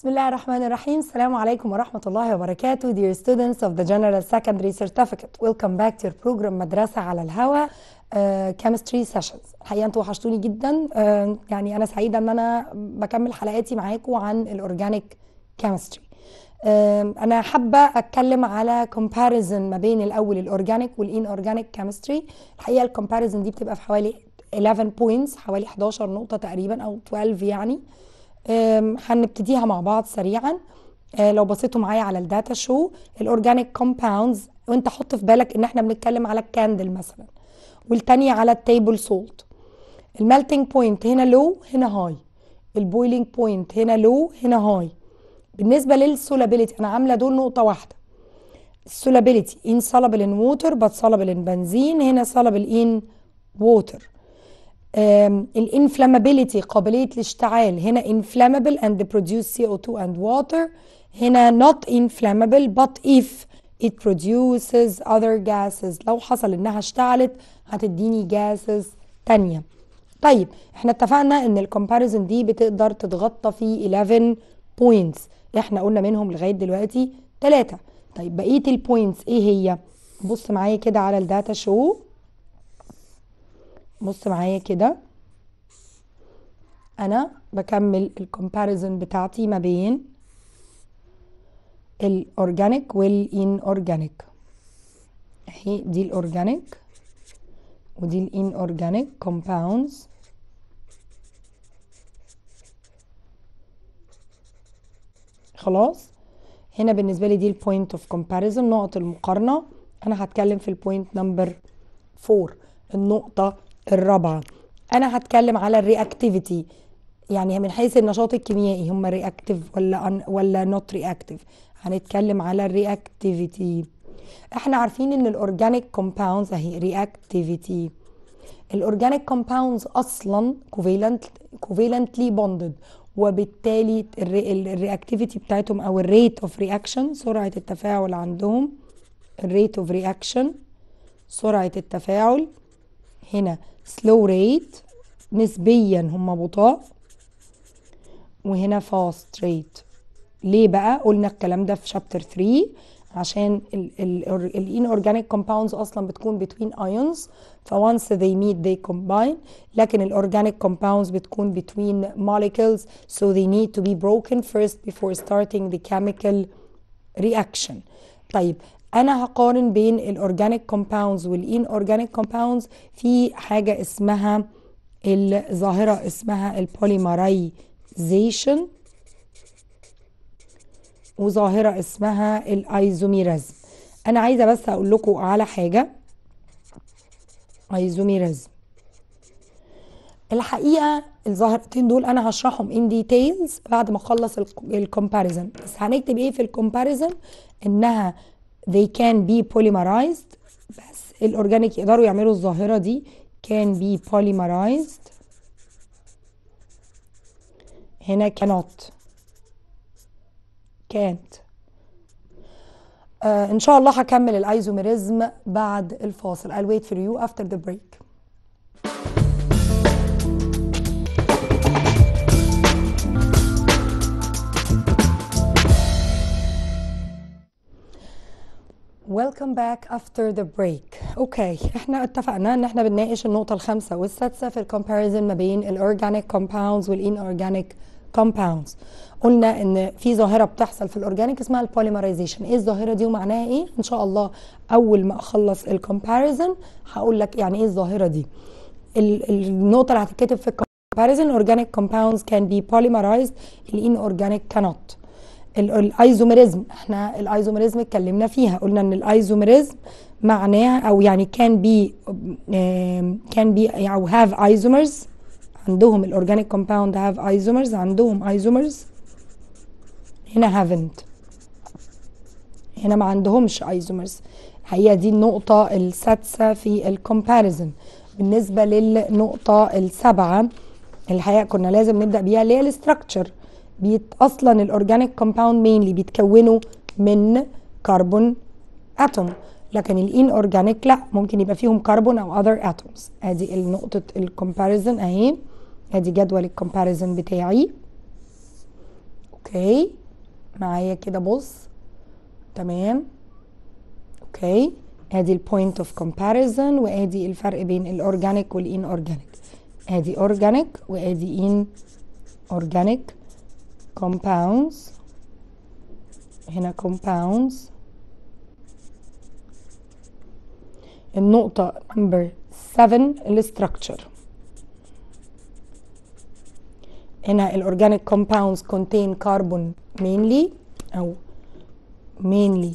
بسم الله الرحمن الرحيم السلام عليكم ورحمة الله وبركاته Dear students of the General Secondary Certificate Welcome back to your program مدرسة على الهوا uh, Chemistry Sessions الحقيقة انتوا وحشتوني جدا uh, يعني أنا سعيدة أن أنا بكمل حلقاتي معاكم عن الأورجانيك كيمستري uh, أنا حابة أتكلم على comparison ما بين الأول الأورجانيك اورجانيك كيمستري الحقيقة الكومباريزن دي بتبقى في حوالي 11 points حوالي 11 نقطة تقريبا أو 12 يعني uh, هنبتديها مع بعض سريعا أه، لو بصيتوا معايا على الداتا شو الاورجانيك كومباوندز وانت حط في بالك ان احنا بنتكلم على الكاندل مثلا والتانية على التيبل سولت الميلتنج بوينت هنا لو هنا هاي البويلنج بوينت هنا لو هنا هاي بالنسبه للسولابيليتي انا عامله دول نقطه واحده السولابيليتي ان سولابل ان ووتر بات سولابل ان بنزين هنا سولابل ان ووتر الانفلامابيليتي قابليه الاشتعال هنا اند and produce CO2 and water هنا not انفلامابل but if it produces other gases لو حصل انها اشتعلت هتديني gases تانية طيب احنا اتفقنا ان الكومباريزون دي بتقدر تتغطى في 11 بوينتس احنا قلنا منهم لغايه دلوقتي ثلاثة طيب بقيه البوينتس ايه هي بص معايا كده على الداتا شو بص معايا كده انا بكمل الكومباريزون بتاعتي ما بين الاورجانيك والان اورجانيك اهي دي الاورجانيك ودي الان اورجانيك كومباوندز خلاص هنا بالنسبه لي دي البوينت اوف كومباريزن نقط المقارنه انا هتكلم في البوينت نمبر 4 النقطه الرابعه انا هتكلم على الرياكتيفيتي يعني من حيث النشاط الكيميائي هم رياكتيف ولا أن ولا نوت رياكتيف هنتكلم على الرياكتيفيتي احنا عارفين ان الاورجانيك كومباوندز اهي رياكتيفيتي الاورجانيك كومباوندز اصلا كوفالنت كوفالنتلي بوندد وبالتالي الرياكتيفيتي بتاعتهم او الريت اوف رياكشن سرعه التفاعل عندهم الريت اوف رياكشن سرعه التفاعل هنا slow rate نسبيا هما بطاء وهنا fast rate ليه بقى قلنا الكلام ده في شابتر 3 عشان الان inorganic compounds اصلا بتكون ions ف once they meet they combine لكن organic compounds بتكون بتوين molecules so they need to be broken first before starting the chemical reaction طيب انا هقارن بين الاورجانيك كومباوندز والان اورجانيك كومباوندز في حاجه اسمها الظاهره اسمها البوليمرايزيشن وظاهره اسمها الايزوميرازم انا عايزه بس اقول لكم على حاجه ايزوميرازم الحقيقه الظاهرتين دول انا هشرحهم ان ديتيلز بعد ما اخلص الكومباريزن بس هنكتب ايه في الكومباريزن انها they can be polymerized بس الاورجانيك يقدروا يعملوا الظاهره دي can be polymerized هنا cannot can't آه ان شاء الله هكمل الايزوميريزم بعد الفاصل I'll wait for you after the break ويلكم باك افتر ذا بريك اوكي احنا اتفقنا ان احنا بنناقش النقطه الخامسه والسادسه في الكومباريزن ما بين الاورجانيك كومباوندز والان اورجانيك كومباوندز قلنا ان في ظاهره بتحصل في الاورجانيك اسمها البوليمرايزيشن ايه الظاهره دي ومعناها ايه ان شاء الله اول ما اخلص الكومباريزن هقول لك يعني ايه الظاهره دي النقطه اللي هتتكتب في الكومباريزن اورجانيك كومباوندز كان بي بوليمرايزد الان كانوت. الايزومريزم احنا الايزومريزم اتكلمنا فيها قلنا ان الايزومريزم معناها او يعني كان بي كان بي او هاف ايزومرز عندهم الاورجانيك كومباوند هاف ايزومرز عندهم ايزومرز هنا هافنت هنا ما عندهمش ايزومرز هي دي النقطة السادسة في الكومباريزن بالنسبة للنقطة السابعة الحقيقة كنا لازم نبدأ بيها اللي هي الاستراكشر بيت اصلا الاورجانيك كومباوند مينلي بيتكونوا من كربون اتوم لكن الان اورجانيك لا ممكن يبقى فيهم كربون او اذر اتومز ادي نقطه الكومباريزن اهي ادي جدول الكومباريزن بتاعي اوكي معايا كده بص تمام اوكي ادي البوينت اوف كومباريزن وادي الفرق بين الاورجانيك والان اورجانيك ادي اورجانيك وادي ان اورجانيك compounds هنا compounds النقطة number 7 الستراكشر هنا الأورجانيك compounds contain carbon mainly أو mainly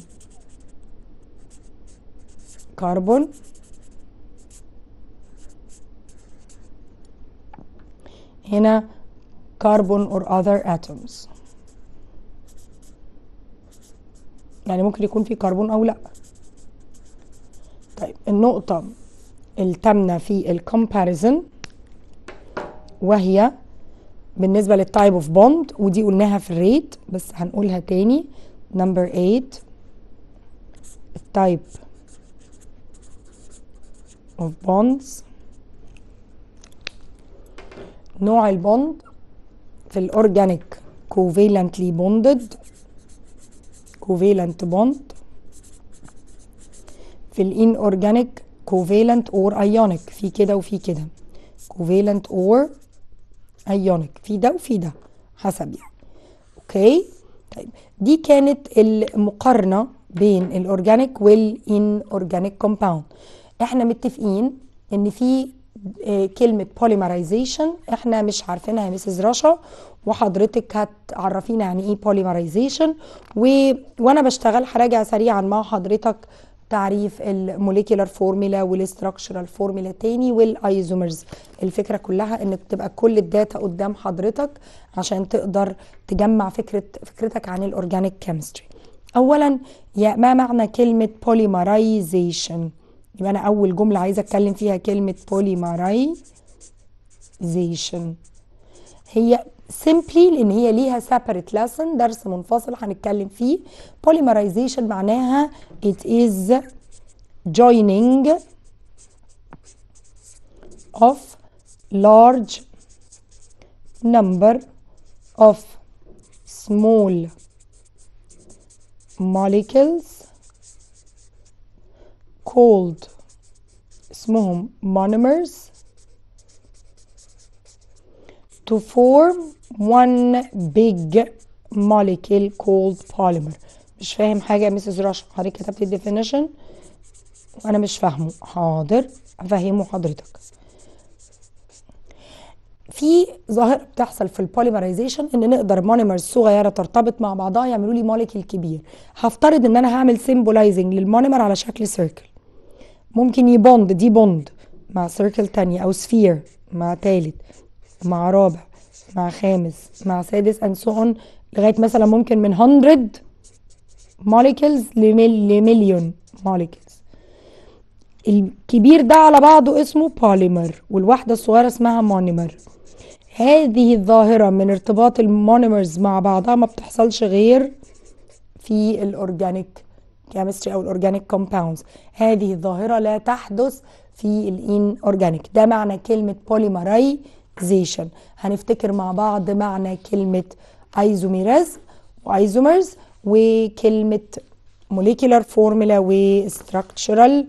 carbon هنا carbon or other atoms يعني ممكن يكون في كربون او لا طيب النقطة التامنة في الكمباريزن وهي بالنسبة للتايب اوف بوند ودي قلناها في الريت بس هنقولها تاني نمبر 8 التايب of bonds نوع البوند في الاورجانيك covalently بوندد covalent بوند في أورجانيك covalent أور أيونيك في كده وفي كده covalent أور أيونيك في ده وفي ده حسب يعني اوكي طيب دي كانت المقارنه بين الاورجانيك أورجانيك كومباوند احنا متفقين ان في كلمه بوليمرايزيشن احنا مش عارفينها يا مسز رشا وحضرتك هتعرفينا يعني ايه بوليمرايزيشن و... وانا بشتغل هراجع سريعا مع حضرتك تعريف الموليكيولار فورميلا والاستراكشرال فورميلا تاني والايزومرز الفكره كلها انك تبقى كل الداتا قدام حضرتك عشان تقدر تجمع فكره فكرتك عن الاورجانيك كيمستري اولا يا ما معنى كلمه بوليمرايزيشن يبقى انا اول جمله عايزه اتكلم فيها كلمه polymerization هي simply لان هي ليها separate lesson درس منفصل هنتكلم فيه polymerization معناها it is joining of large number of small molecules called اسمهم monomers to form one big molecule called polymer مش فاهم حاجة مسز رشا حضرتك كتبت الديفينيشن وانا مش فاهمه حاضر أفهمه حضرتك في ظاهرة بتحصل في البوليمرايزيشن ان نقدر مونيمرز صغيرة ترتبط مع بعضها يعملوا لي موليكيول كبير هفترض ان انا هعمل سيمبولايزنج للمونيمر على شكل سيركل ممكن يبوند دي بوند مع سيركل تانية أو سفير مع تالت مع رابع مع خامس مع سادس and so on لغاية مثلا ممكن من 100 molecules لمليون molecules الكبير ده على بعضه اسمه بوليمر والواحدة الصغيرة اسمها مونيمر هذه الظاهرة من ارتباط المونيمرز مع بعضها ما بتحصلش غير في الأورجانيك chemistry او الاورجانيك كومباوندز هذه الظاهره لا تحدث في الان اورجانيك ده معنى كلمه بوليمرايزيشن هنفتكر مع بعض معنى كلمه ايزوميراز وايزومرز وكلمه موليكولار فورمولا وستراكشرال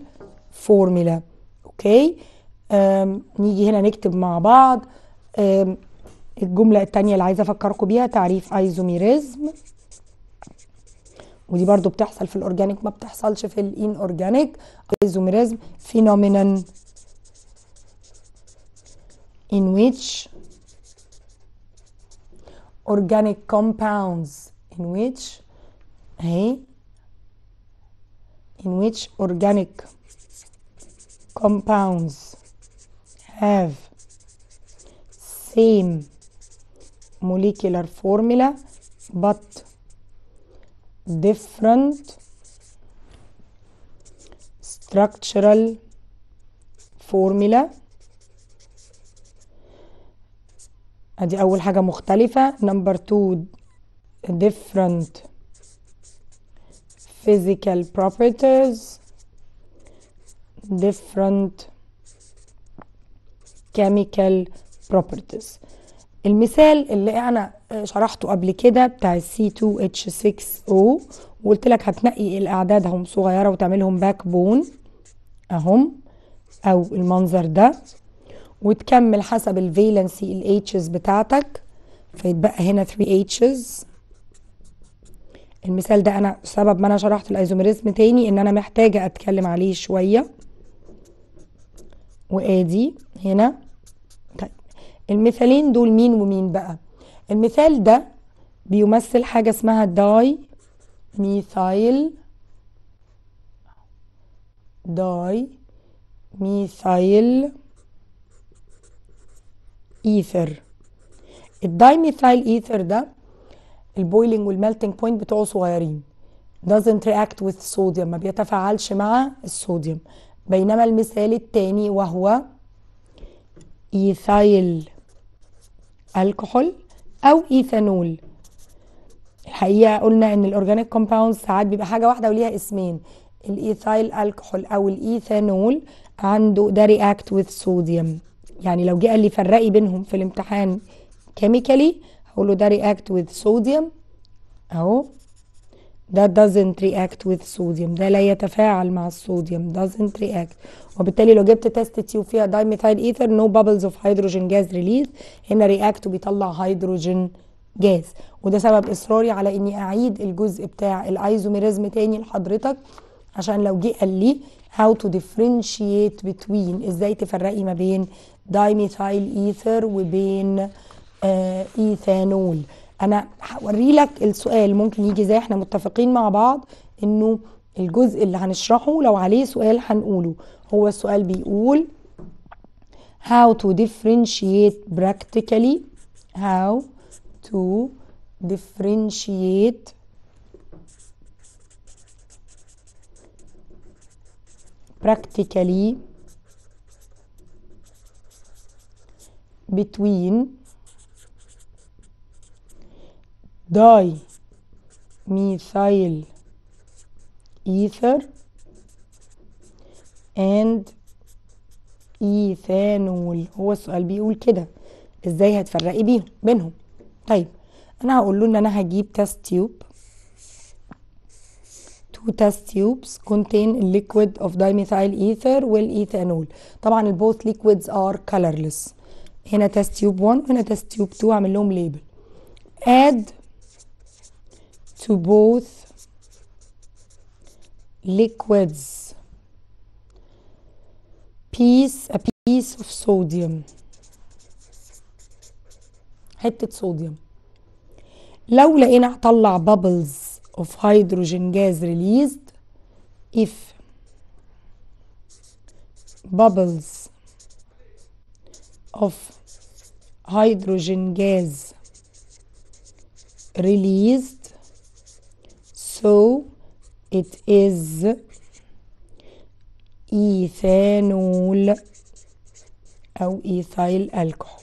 فورمولا اوكي نيجي هنا نكتب مع بعض الجمله الثانيه اللي عايزه افكركم بيها تعريف ايزوميريزم ودي برضو بتحصل في الاورجانيك ما بتحصلش في الان اورجانيك ايزوميريزم phenomenon in which organic compounds in which اهي in which organic compounds have same molecular formula but different structural formula ادي اول حاجه مختلفه number 2 different physical properties different chemical properties المثال اللي انا شرحته قبل كده بتاع C2H6O وقلت لك هتنقي الاعداد اهم صغيره وتعملهم باك بون اهم او المنظر ده وتكمل حسب الفالنسي الاتشز بتاعتك فيتبقى هنا 3 اتشز المثال ده انا سبب ما انا شرحت الايزومريزم تاني ان انا محتاجه اتكلم عليه شويه وادي هنا المثالين دول مين ومين بقى المثال ده بيمثل حاجة اسمها داي ميثايل داي ميثايل ايثر الداي ميثايل ايثر ده البويلينج والملتنج بوينت بتوعه صغيرين doesn't react with sodium ما بيتفاعلش مع الصوديوم بينما المثال الثاني وهو ايثايل الكحول او ايثانول الحقيقه قلنا ان الاورجانيك كومباوند ساعات بيبقى حاجه واحده وليها اسمين الايثايل الكحول او الايثانول عنده ده رياكت وذ صوديوم يعني لو جه قال لي فرقي بينهم في الامتحان كيميكالي هقول له ده رياكت وذ صوديوم اهو ده doesn't react with sodium ده لا يتفاعل مع الصوديوم doesn't react وبالتالي لو جبت تيست تيوب فيها دايميثايل ايثر نو بابلز اوف هيدروجين جاز ريليز هنا رياكت وبيطلع هيدروجين جاز وده سبب اصراري على اني اعيد الجزء بتاع الايزوميريزم تاني لحضرتك عشان لو جه قال لي how to differentiate between ازاي تفرقي ما بين دايميثايل ايثر وبين ايثانول آه، uh, انا هوري لك السؤال ممكن يجي زي احنا متفقين مع بعض انه الجزء اللي هنشرحه لو عليه سؤال هنقوله هو السؤال بيقول how to differentiate practically how to differentiate practically between داي ميثايل إيثر اند إيثانول هو السؤال بيقول كده إزاي هتفرقي بيهم بينهم طيب أنا هقول له إن أنا هجيب تيست تيوب تو تست تيوبس كونتين ليكويد اوف دايميثايل ايثر والإيثانول طبعا البوث ليكويدز ار كلرلس هنا تيست تيوب 1 وهنا تيست تيوب 2 هعمل لهم ليبل add to both liquids piece a piece of sodium حتة صوديوم لو لقينا هطلع bubbles of hydrogen gas released if bubbles of hydrogen gas released So it is ethanol أو ethyl alcohol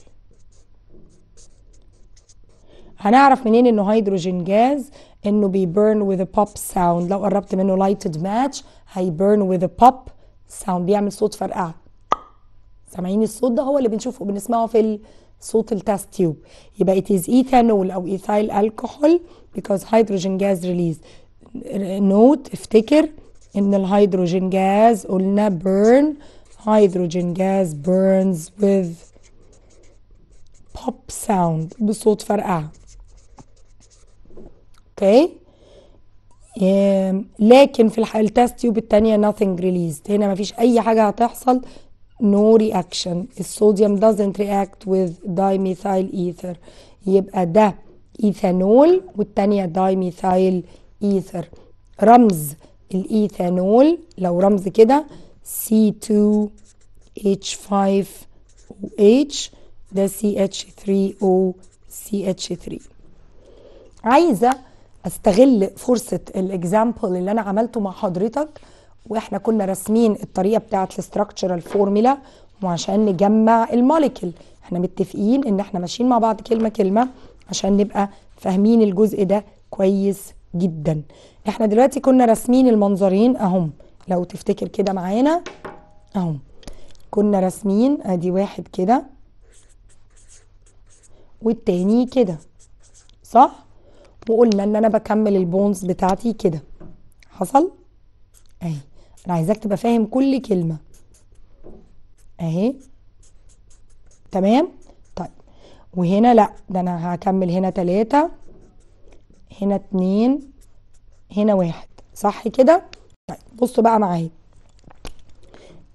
هنعرف منين انه هيدروجين جاز انه بي with وذ بوب ساوند لو قربت منه لايتد ماتش with وذ بوب ساوند بيعمل صوت فرقعه سامعين الصوت ده هو اللي بنشوفه بنسمعه في صوت التاست تيوب يبقى it is ethanol او ethyl alcohol because hydrogen gas released نوت افتكر ان الهيدروجين جاز قلنا burn هيدروجين جاز burns with pop sound بصوت فرقعة اوكي okay. لكن في التست تيوب التانية nothing released هنا مفيش اي حاجة هتحصل no reaction الصوديوم doesn't react with dimethyl ether يبقى ده ايثانول والتانية dimethyl ether إيثر رمز الإيثانول لو رمز كده C2H5OH ده CH3O CH3 عايزة استغل فرصة الاكزامبل اللي انا عملته مع حضرتك واحنا كنا راسمين الطريقة بتاعة الاستراكشرال فورمولا وعشان نجمع الموليكيول احنا متفقين ان احنا ماشيين مع بعض كلمة كلمة عشان نبقى فاهمين الجزء ده كويس جدا احنا دلوقتي كنا راسمين المنظرين اهم لو تفتكر كده معانا اهم كنا راسمين ادي واحد كده والتاني كده صح وقلنا ان انا بكمل البونز بتاعتي كده حصل اهي انا عايزاك تبقى فاهم كل كلمه اهي تمام طيب وهنا لا ده انا هكمل هنا تلاتة هنا اتنين هنا واحد صح كده طيب بصوا بقى معايا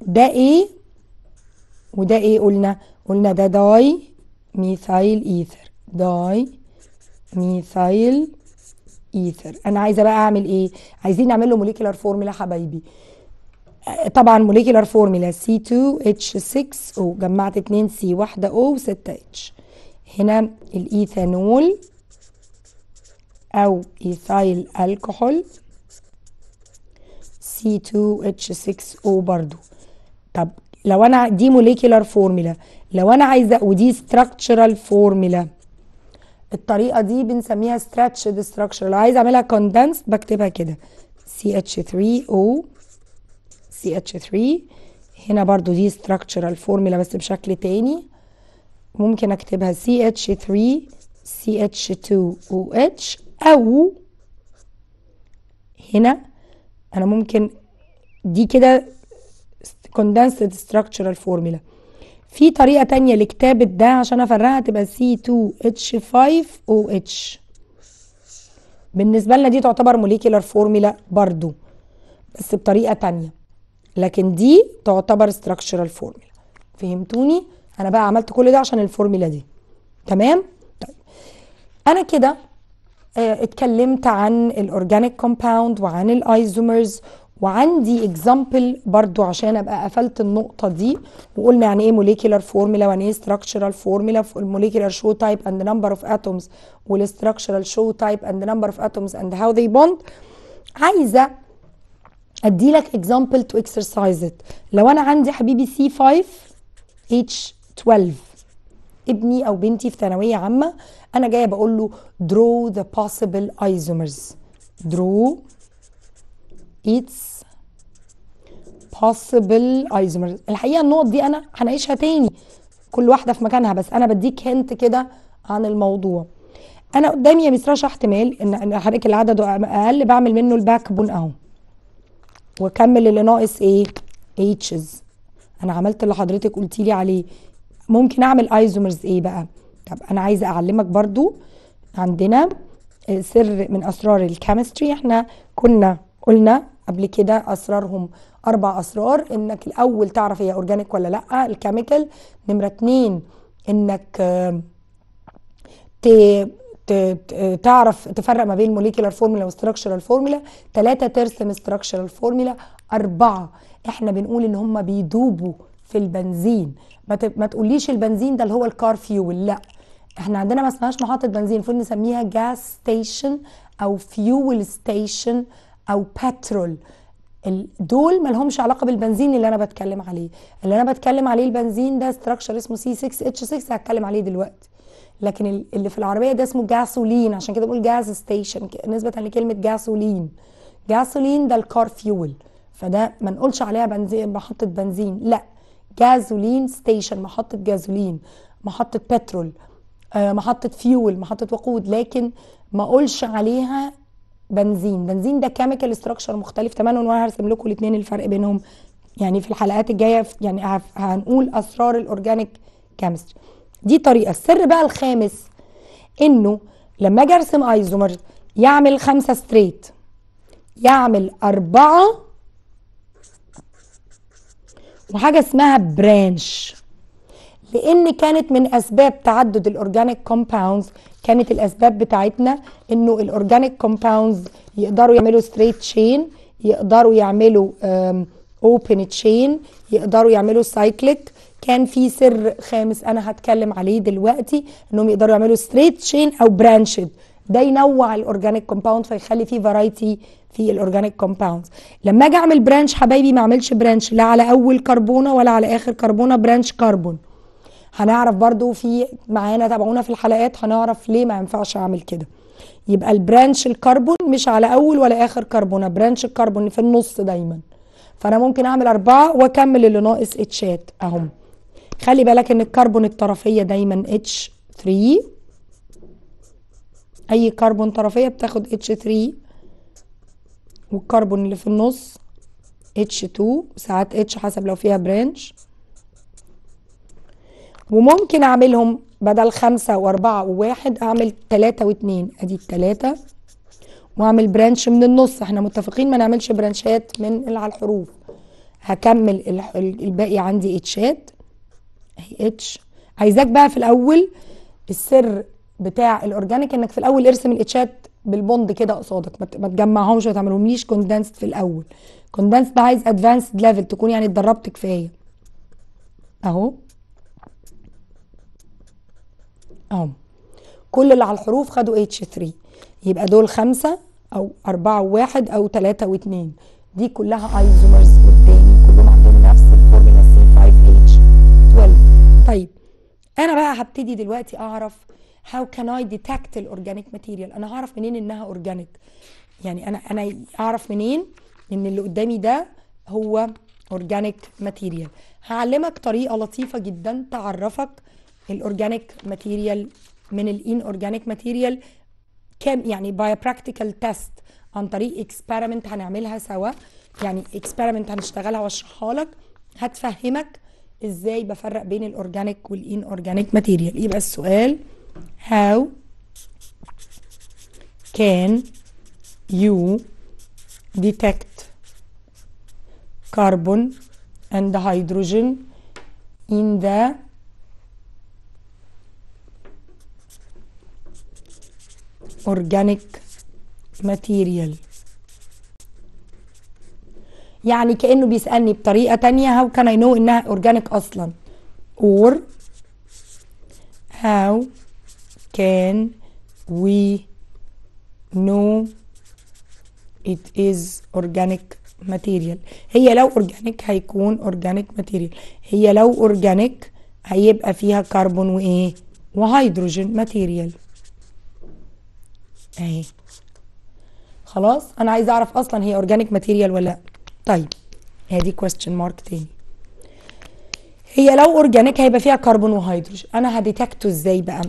ده ايه وده ايه قلنا قلنا ده داي ميثايل ايثر داي ميثايل ايثر انا عايزه بقى اعمل ايه عايزين نعمل له موليكيولار فورمولا حبايبي آه، طبعا موليكيولار فورمولا C2H6O جمعت 2 سي واحده O و6 H هنا الايثانول أو إيثايل الكحول C2H6O برضو طب لو أنا دي موليكيولار فورمولا لو أنا عايزة ودي ستراكشرال فورمولا الطريقة دي بنسميها stretched structure لو عايزة أعملها كوندنس بكتبها كده CH3O CH3 هنا برضو دي ستراكشرال فورمولا بس بشكل تاني ممكن أكتبها CH3 CH2OH أو هنا أنا ممكن دي كده كوندنسد ستراكشرال formula في طريقة تانية لكتابة ده عشان أفرقها تبقى C2H5OH بالنسبة لنا دي تعتبر موليكيولار formula برضو بس بطريقة تانية لكن دي تعتبر ستراكشرال formula فهمتوني؟ أنا بقى عملت كل ده عشان الفورميلا دي تمام؟ طيب أنا كده آه، اتكلمت عن الاورجانيك كومباوند وعن الايزومرز وعندي اكزامبل برضو عشان ابقى قفلت النقطه دي وقلنا يعني ايه موليكيولار فورمولا ويعني ايه ستراكشرال فورمولا الموليكيولار شو تايب اند نمبر اوف اتومز والستراكشرال شو تايب اند نمبر اوف اتومز اند هاو ذي بوند عايزه ادي لك اكزامبل تو اكسرسايز ات لو انا عندي حبيبي سي 5 اتش 12 ابني او بنتي في ثانويه عامه انا جايه بقول له draw the possible isomers draw its possible isomers الحقيقه النقط دي انا هنعيشها تاني كل واحده في مكانها بس انا بديك هنت كده عن الموضوع انا قدامي يا مصراش احتمال ان حضرتك العدد اقل بعمل منه الباك بون اهو واكمل اللي ناقص ايه اتشز انا عملت اللي حضرتك قلتي لي عليه ممكن اعمل ايزومرز ايه بقى طب انا عايزه اعلمك برضو عندنا آه، سر من اسرار الكيمستري احنا كنا قلنا قبل كده اسرارهم اربع اسرار انك الاول تعرف هي اورجانيك ولا لا الكيميكال نمره اتنين انك ت تعرف تفرق ما بين موليكيولار فورمولا وستراكشرال فورمولا ثلاثة ترسم ستراكشرال فورمولا أربعة احنا بنقول ان هم بيدوبوا في البنزين ما, ما تقوليش البنزين ده اللي هو الكار فيول لا احنا عندنا ما اسمهاش محطه بنزين المفروض نسميها جاس ستيشن او فيول ستيشن او بترول دول مالهمش علاقه بالبنزين اللي انا بتكلم عليه اللي انا بتكلم عليه البنزين ده استراكشر اسمه سي 6 اتش 6 هتكلم عليه دلوقتي لكن اللي في العربيه ده اسمه جاسولين عشان كده بقول جاز ستيشن نسبه لكلمه جاسولين جاسولين ده الكار فيول فده ما نقولش عليها بنزين محطه بنزين لا جازولين ستيشن محطه جازولين محطه بترول آه، محطه فيول محطه وقود لكن ما اقولش عليها بنزين بنزين ده كيميكال استراكشر مختلف تماما وانا هرسم لكم الاثنين الفرق بينهم يعني في الحلقات الجايه يعني هنقول اسرار الاورجانيك كيمستري دي طريقه السر بقى الخامس انه لما اجي ارسم ايزومر يعمل خمسه ستريت يعمل اربعه وحاجه اسمها برانش لان كانت من اسباب تعدد الاورجانيك كومباوندز كانت الاسباب بتاعتنا انه الاورجانيك كومباوندز يقدروا يعملوا ستريت تشين يقدروا يعملوا اوبن تشين يقدروا يعملوا سايكليك كان في سر خامس انا هتكلم عليه دلوقتي انهم يقدروا يعملوا ستريت تشين او برانشد ده ينوع الاورجانيك كومباوند فيخلي فيه فرايتي في الاورجانيك كومباوند لما اجي اعمل برانش حبايبي ما اعملش برانش لا على اول كربونه ولا على اخر كربونه برانش كربون هنعرف برضو في معانا تابعونا في الحلقات هنعرف ليه ما ينفعش اعمل كده يبقى البرانش الكربون مش على اول ولا اخر كربون برانش الكربون في النص دايما فانا ممكن اعمل اربعه واكمل اللي ناقص اتشات اهم خلي بالك ان الكربون الطرفيه دايما اتش 3 اي كربون طرفيه بتاخد اتش 3 والكربون اللي في النص اتش 2 ساعات اتش حسب لو فيها برانش وممكن اعملهم بدل خمسة واربعة وواحد اعمل تلاتة واتنين ادي التلاتة واعمل برانش من النص احنا متفقين ما نعملش برانشات من على الحروف هكمل الباقي عندي اتشات اهي اتش عايزاك بقى في الاول السر بتاع الاورجانيك انك في الاول ارسم الاتشات بالبوند كده قصادك ما تجمعهمش ما تعملهمليش كوندنسد في الاول كوندنسد عايز ادفانسد ليفل تكون يعني اتدربت كفايه اهو اهو كل اللي على الحروف خدوا اتش 3 يبقى دول خمسة او اربعة وواحد او ثلاثه واثنين دي كلها ايزومرز قدامي كلهم عندهم نفس الفورمولا سي 5 اتش 12 طيب انا بقى هبتدي دلوقتي اعرف هاو كان اي ديتكت الاورجانيك ماتيريال انا هعرف منين انها اورجانيك يعني انا انا اعرف منين ان اللي قدامي ده هو اورجانيك ماتيريال هعلمك طريقه لطيفه جدا تعرفك الاورجانيك ماتيريال من الان اورجانيك ماتيريال كام يعني باي براكتيكال تيست عن طريق اكسبيرمنت هنعملها سوا يعني اكسبيرمنت هنشتغلها واشرحها لك هتفهمك ازاي بفرق بين الاورجانيك والان اورجانيك ماتيريال يبقى السؤال how can you detect carbon and hydrogen in the organic material يعني كانه بيسالني بطريقه تانية how can I know انها organic اصلا or how can we know it is organic material هي لو organic هيكون organic material هي لو organic هيبقى فيها كربون وايه وهيدروجين ماتيريال اهي خلاص انا عايزه اعرف اصلا هي اورجانيك ماتيريال ولا لا طيب هي دي كويستشن مارك تاني هي لو اورجانيك هيبقى فيها كربون وهيدروجين انا هديتكته ازاي بقى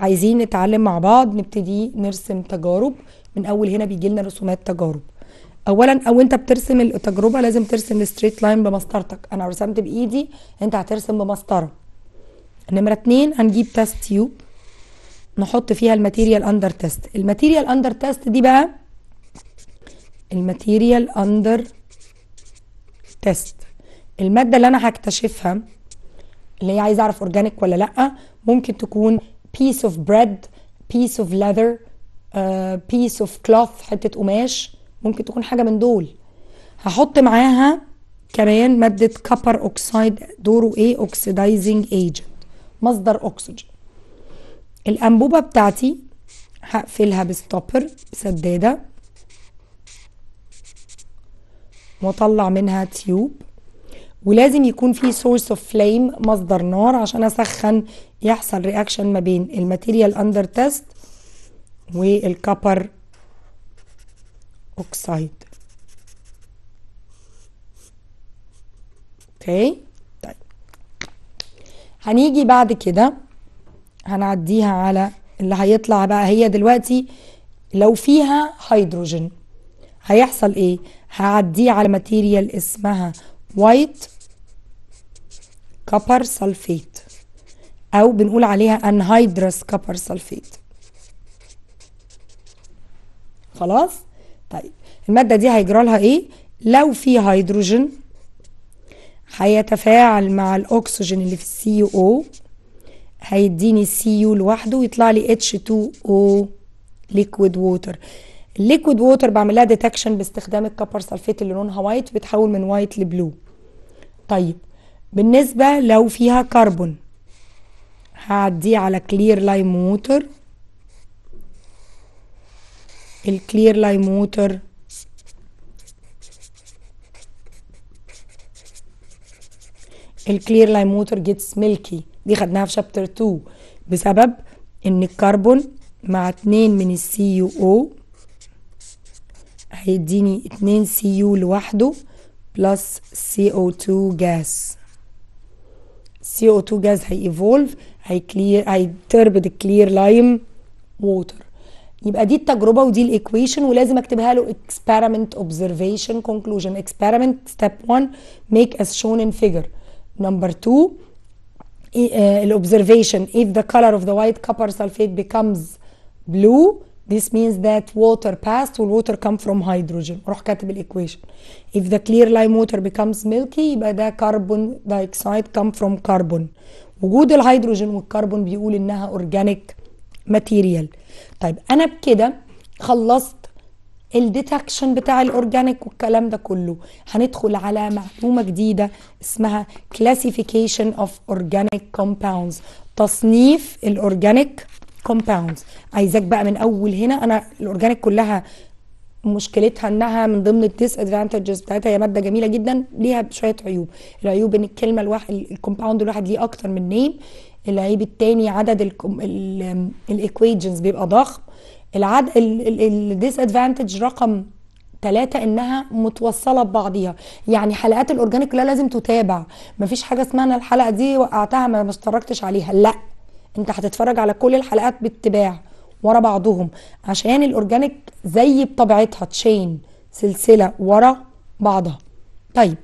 عايزين نتعلم مع بعض نبتدي نرسم تجارب من اول هنا بيجي لنا رسومات تجارب اولا او انت بترسم التجربه لازم ترسم الستريت لاين بمسطرتك انا رسمت بايدي انت هترسم بمسطره نمره اتنين هنجيب تاست تيوب نحط فيها الماتيريال اندر تيست الماتيريال اندر تيست دي بقى الماتيريال اندر تيست الماده اللي انا هكتشفها اللي هي عايزه اعرف اورجانيك ولا لا ممكن تكون بيس اوف بريد بيس اوف ليذر بيس اوف كلوث حته قماش ممكن تكون حاجه من دول هحط معاها كمان ماده كبر اوكسيد دوره ايه اوكسيدايزنج ايجنت مصدر اكسجين الأنبوبة بتاعتي هقفلها بستوبر بسدادة واطلع منها تيوب ولازم يكون في سورس اوف فليم مصدر نار عشان اسخن يحصل رياكشن ما بين الماتيريال اندر تيست والكبر اوكسايد اوكي طيب هنيجي بعد كده هنعديها على اللي هيطلع بقى هي دلوقتي لو فيها هيدروجين هيحصل ايه هعديه على ماتيريال اسمها وايت كوبر سلفيت او بنقول عليها انهيدروس كوبر سلفيت خلاص طيب الماده دي هيجرى لها ايه لو في هيدروجين هيتفاعل مع الاكسجين اللي في السي او هيديني سي يو لوحده ويطلع لي اتش 2 او ليكويد ووتر الليكويد ووتر بعمل لها ديتكشن باستخدام الكبر سلفيت اللي لونها وايت بتحول من وايت لبلو طيب بالنسبه لو فيها كربون هعديه على كلير لايم ووتر الكلير لايم ووتر الكلير لاين ووتر جيتس ميلكي دي خدناها في شابتر 2 بسبب ان الكربون مع 2 من السي يو او هيديني 2 سي يو لوحده بلس سي او 2 جاز سي او 2 جاز كلير هي تربد الكلير لايم ووتر يبقى دي التجربه ودي الايكويشن ولازم اكتبها له experiment observation conclusion experiment step 1 make as shown in figure Number two, uh, observation if the color of the white copper sulfate becomes blue this means that water passed will water come from hydrogen روح كاتب الايكويشن if the clear lime water becomes milky يبقى ده carbon dioxide come from carbon وجود الهيدروجين والكربون بيقول انها organic material طيب انا بكده خلصت الديتكشن بتاع الاورجانيك والكلام ده كله هندخل على معلومه جديده اسمها كلاسيفيكيشن اوف اورجانيك كومباوندز تصنيف الاورجانيك كومباوندز عايزاك بقى من اول هنا انا الاورجانيك كلها مشكلتها انها من ضمن الديس ادفانتجز بتاعتها هي ماده جميله جدا ليها شويه عيوب العيوب ان الكلمه الواحد الكومباوند الواحد ليه اكتر من نيم العيب التاني عدد الايكويجنز بيبقى ضخم العد الديس ادفانتج رقم ثلاثة انها متوصلة ببعضيها يعني حلقات الاورجانيك كلها لازم تتابع مفيش حاجة اسمها الحلقة دي وقعتها ما اشتركتش عليها لا انت هتتفرج على كل الحلقات باتباع ورا بعضهم عشان الاورجانيك زي بطبيعتها تشين سلسلة ورا بعضها طيب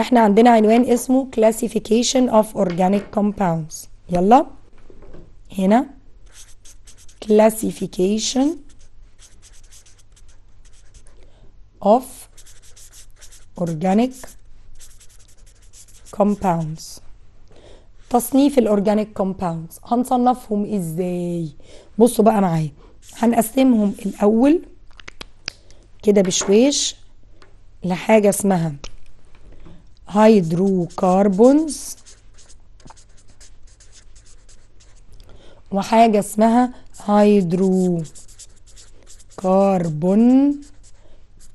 احنا عندنا عنوان اسمه classification of organic compounds يلا هنا classification of organic compounds تصنيف الاورجانيك كومباوندز هنصنفهم ازاي بصوا بقى معايا هنقسمهم الاول كده بشويش لحاجه اسمها هيدروكربونز وحاجه اسمها هيدرو كاربون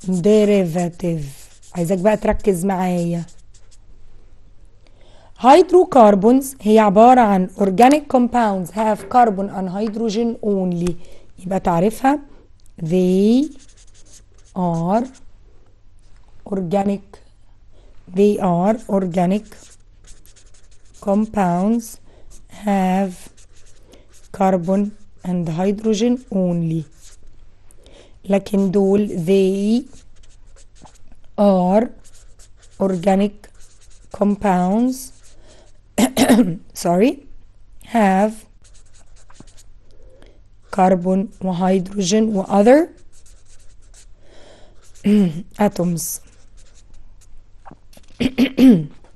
ديريفاتيف عايزاك بقى تركز معايا كاربونز هي عبارة عن organic compounds have carbon and hydrogen only يبقى تعرفها they are organic they are organic compounds have carbon and hydrogen only لكن دول they are organic compounds sorry have carbon وhydrogen و other atoms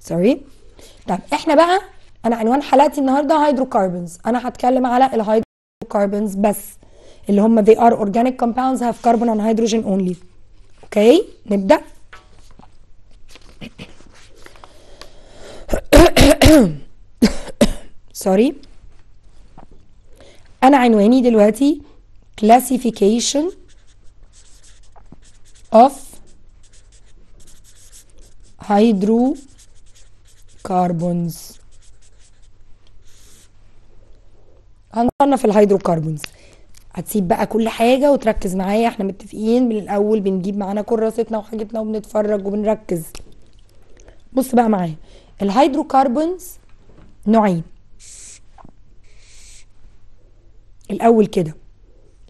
sorry طب احنا بقى انا عنوان حلقتي النهارده هيدروكربونز انا هتكلم على الهيدرو hydrocarbons بس اللي هم they are organic compounds have carbon and hydrogen only اوكي نبدأ سوري انا عنواني دلوقتي classification of hydrocarbons هنصنف الهيدروكربونز هتسيب بقى كل حاجه وتركز معايا احنا متفقين من الاول بنجيب معانا كراستنا وحاجتنا وبنتفرج وبنركز بص بقى معايا الهيدروكربونز نوعين الاول كده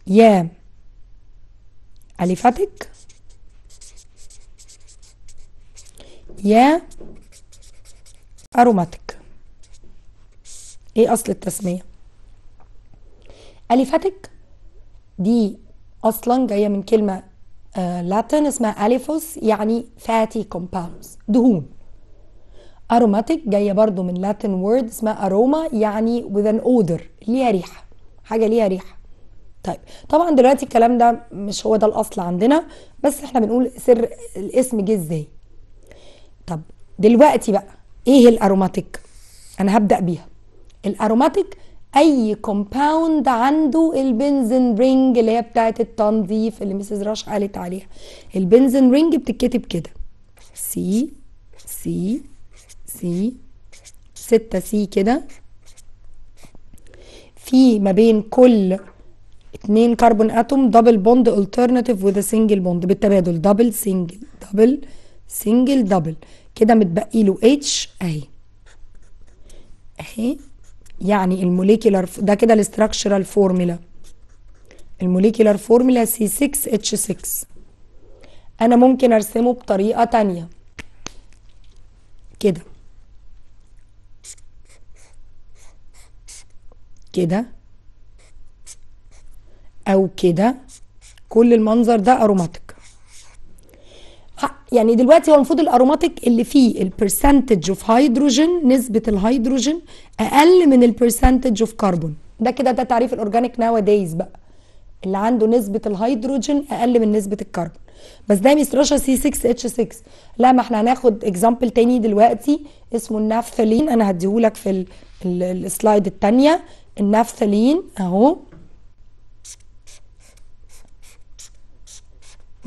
يا اليفاتيك يا اروماتيك ايه اصل التسميه أليفاتيك دي أصلا جاية من كلمة لاتن آه، اسمها أليفوس يعني فاتي كومباوندز دهون أروماتيك جاية برضو من لاتن وورد اسمها أروما يعني with an odor ليها ريحة حاجة ليها ريحة طيب طبعا دلوقتي الكلام ده مش هو ده الأصل عندنا بس احنا بنقول سر الاسم جه ازاي طب دلوقتي بقى ايه الأروماتيك أنا هبدأ بيها الأروماتيك اي كومباوند عنده البنزين رينج اللي هي بتاعه التنظيف اللي مسز رش قالت عليها البنزين رينج بتتكتب كده سي سي سي 6 سي كده في ما بين كل اتنين كربون اتوم دبل بوند الترناتيف وذ سنجل بوند بالتبادل دبل سنجل دبل سنجل دبل كده متبقي له اتش اهي اهي يعني الموليكيولار ده كده الاستراكشرال فورمولا الموليكيولار فورميلا سي 6 اتش 6 انا ممكن ارسمه بطريقه تانية كده كده او كده كل المنظر ده اروماتيك يعني دلوقتي هو المفروض الاروماتيك اللي فيه البرسنتج اوف هيدروجين نسبه الهيدروجين اقل من البرسنتج اوف كربون ده كده ده تعريف الاورجانيك ناو دايز بقى اللي عنده نسبه الهيدروجين اقل من نسبه الكربون بس ده ما سي 6 اتش 6 لا ما احنا هناخد اكزامبل تاني دلوقتي اسمه النافثالين انا هديهولك في السلايد الثانيه النافثالين اهو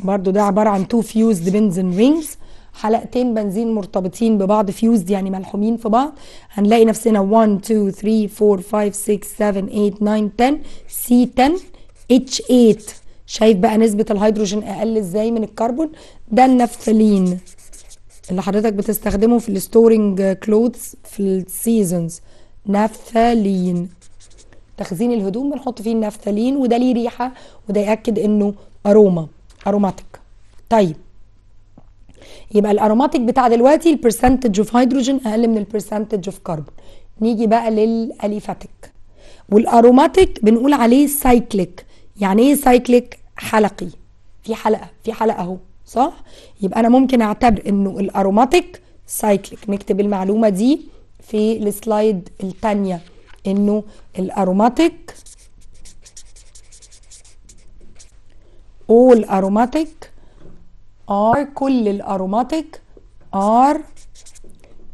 برضو ده عباره عن تو فيوزد بنزين رينجز حلقتين بنزين مرتبطين ببعض فيوزد يعني ملحومين في بعض هنلاقي نفسنا 1 2 3 4 5 6 7 8 9 10 سي 10 اتش 8 شايف بقى نسبه الهيدروجين اقل ازاي من الكربون ده النفثالين اللي حضرتك بتستخدمه في الستورنج كلوثز في السيزونز نفثالين تخزين الهدوم بنحط فيه النفثالين وده ليه ريحه وده ياكد انه اروما اروماتيك طيب يبقى الاروماتيك بتاع دلوقتي البرسنتج اوف هيدروجين اقل من البرسنتج اوف كربون نيجي بقى للاليفاتيك والاروماتيك بنقول عليه سايكليك يعني ايه سايكليك حلقي في حلقه في حلقه اهو صح يبقى انا ممكن اعتبر انه الاروماتيك سايكليك نكتب المعلومه دي في السلايد الثانيه انه الاروماتيك all aromatic are كل الاروماتيك are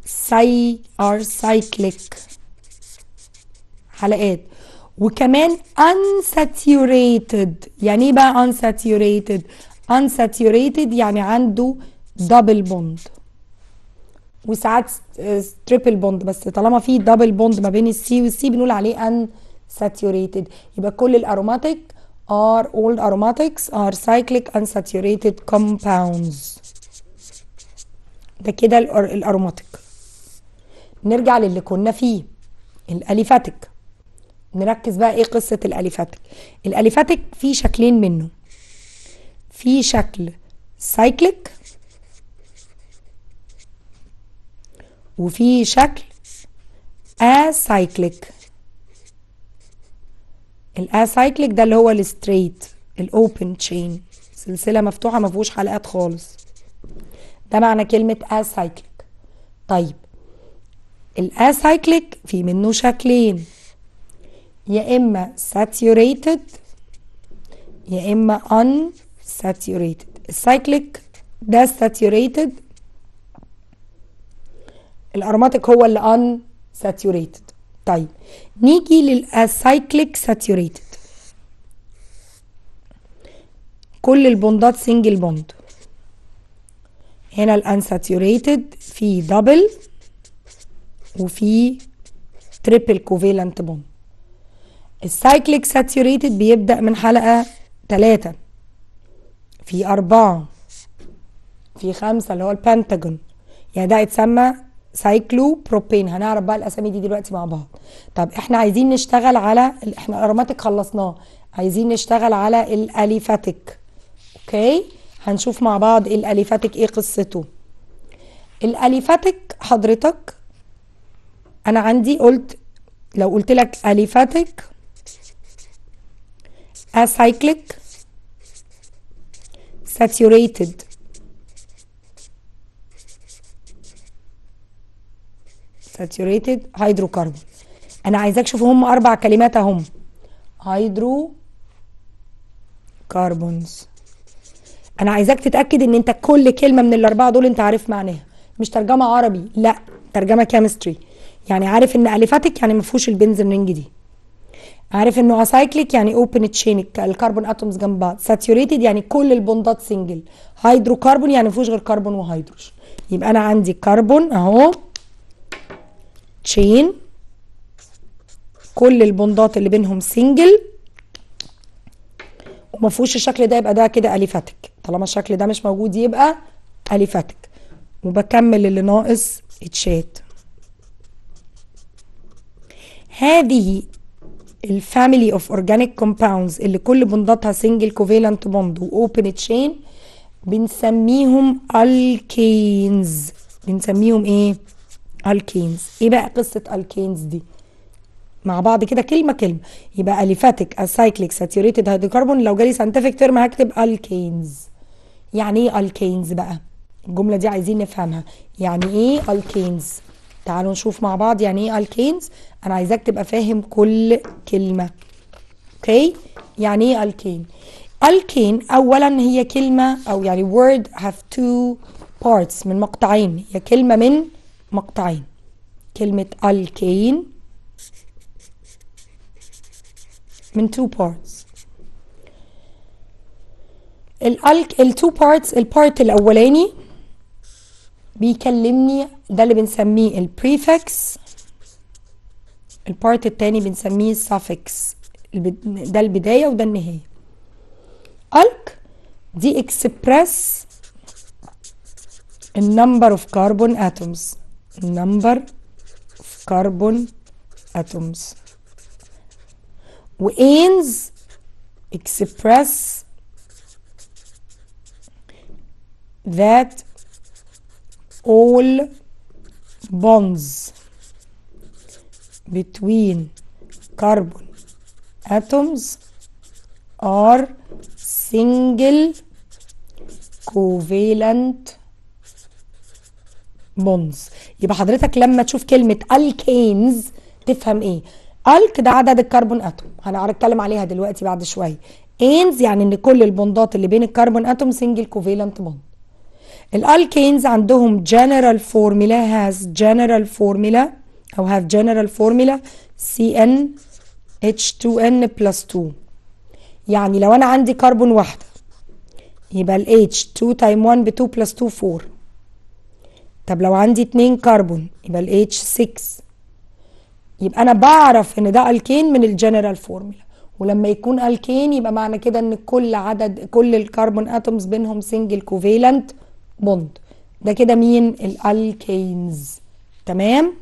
سي are cyclic حلقات وكمان unsaturated يعني ايه بقى unsaturated unsaturated يعني عنده دبل بوند وساعات تريبل بوند بس طالما في دبل بوند ما بين السي والسي بنقول عليه unsaturated يبقى كل الاروماتيك are old aromatics are cyclic unsaturated compounds ده كده الاروماتيك نرجع للي كنا فيه الاليفاتيك نركز بقى ايه قصه الاليفاتيك الاليفاتيك في شكلين منه في شكل سايكليك وفي شكل اسايكليك الاسايكليك ده اللي هو الستريت الاوبن تشين سلسله مفتوحه ما فيهوش حلقات خالص ده معنى كلمه اسايكليك طيب الاسايكليك في منه شكلين يا اما ساتيوريتد يا اما ان ساتيوريتد السايكليك ده ساتيوريتد الاروماتيك هو اللي ان ساتيوريتد طيب نيجي للاسايكليك ساتيوريتد كل البوندات سنجل بوند هنا الانساتيوريتد في دبل وفي تريبل كوفيلنت بوند السايكليك ساتيوريتد بيبدا من حلقه ثلاثة في أربعة في خمسة اللي هو البنتاجون يعني ده يتسمى سايكلوبروبين هنعرف بقى الاسامي دي دلوقتي مع بعض طب احنا عايزين نشتغل على احنا الاروماتيك خلصناه عايزين نشتغل على الاليفاتيك اوكي هنشوف مع بعض الاليفاتيك ايه قصته الاليفاتيك حضرتك انا عندي قلت لو قلت لك اليفاتيك اسايكليك ساتيوريتد ساتيوريتد هيدروكربون انا عايزاك شوف هم اربع كلمات اهم هيدرو كاربونز انا عايزاك تتاكد ان انت كل كلمه من الاربعه دول انت عارف معناها مش ترجمه عربي لا ترجمه كيمستري يعني عارف ان اليفاتيك يعني ما فيهوش البنزين رينج دي عارف انه اسايكليك يعني اوبن تشين الكربون اتومز جنب بعض ساتيوريتد يعني كل البوندات سنجل هيدرو كاربون يعني ما فيهوش غير كربون وهيدروجين يبقى انا عندي كربون اهو تشين كل البندات اللي بينهم سنجل وما فيهوش الشكل ده يبقى ده كده اليفاتك طالما الشكل ده مش موجود يبقى اليفاتك وبكمل اللي ناقص اتشات هذه الفاميلي اوف اورجانيك كومباوندز اللي كل بنداتها سنجل كوفيلنت بوند واوبن تشين بنسميهم الكينز بنسميهم ايه الكينز ايه بقى قصه الكينز دي مع بعض كده كلمه كلمه يبقى اليفاتيك اسايكليك ساتوريتد هيدروكربون لو جالي ساينتفك ترم هكتب الكينز يعني ايه الكينز بقى الجمله دي عايزين نفهمها يعني ايه الكينز تعالوا نشوف مع بعض يعني ايه الكينز انا عايزاك تبقى فاهم كل كلمه اوكي يعني ايه الكين الكين اولا هي كلمه او يعني وورد هاف تو بارتس من مقطعين هي كلمه من مقطعين كلمة الكين من two parts الالك التو بارتس البارت الاولاني بيكلمني ده اللي بنسميه البريفكس البارت التاني بنسميه السافكس ده البدايه وده النهايه الك دي اكسبرس النمبر اوف كاربون اتومز number of carbon atoms وends express that all bonds between carbon atoms are single covalent بونز يبقى حضرتك لما تشوف كلمه الكينز تفهم ايه الك ده عدد الكربون اتوم هنتكلم عليها دلوقتي بعد شويه اينز يعني ان كل البوندات اللي بين الكربون اتوم سنجل كوفيلنت بوند الالكينز عندهم جنرال فورمولا هاز جنرال فورمولا او هاف جنرال فورمولا سي ان اتش 2 ان بلس 2 يعني لو انا عندي كربون واحده يبقى ال 2 تايم 1 ب 2 بلس 2 4 طب لو عندي اتنين كربون يبقى ال H6 يبقى انا بعرف ان ده الكين من الجنرال فورمولا ولما يكون الكين يبقى معنى كده ان كل عدد كل الكربون اتومز بينهم سنجل كوفيلنت بوند ده كده مين الالكينز تمام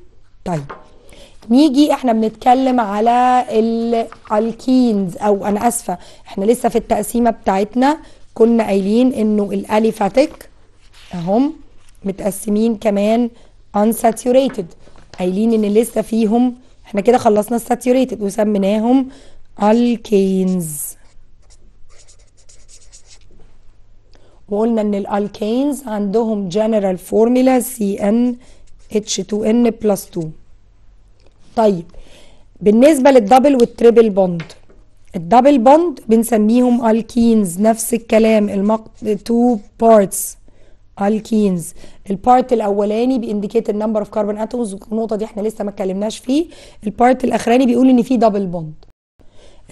طيب نيجي احنا بنتكلم على الالكينز او انا اسفه احنا لسه في التقسيمه بتاعتنا كنا قايلين انه الاليفاتيك اهم متقسمين كمان unsaturated قايلين ان لسه فيهم احنا كده خلصنا الساتيوريتد وسميناهم الكينز وقلنا ان الالكينز عندهم جنرال فورمولا سي ان اتش 2 ان بلس 2 طيب بالنسبه للدبل والتريبل بوند الدبل بوند بنسميهم الكينز نفس الكلام المق two بارتس الكينز البارت الاولاني بيانديكيت النمبر اوف كاربون اتومز النقطه دي احنا لسه ما اتكلمناش فيه البارت الاخراني بيقول ان في دبل بوند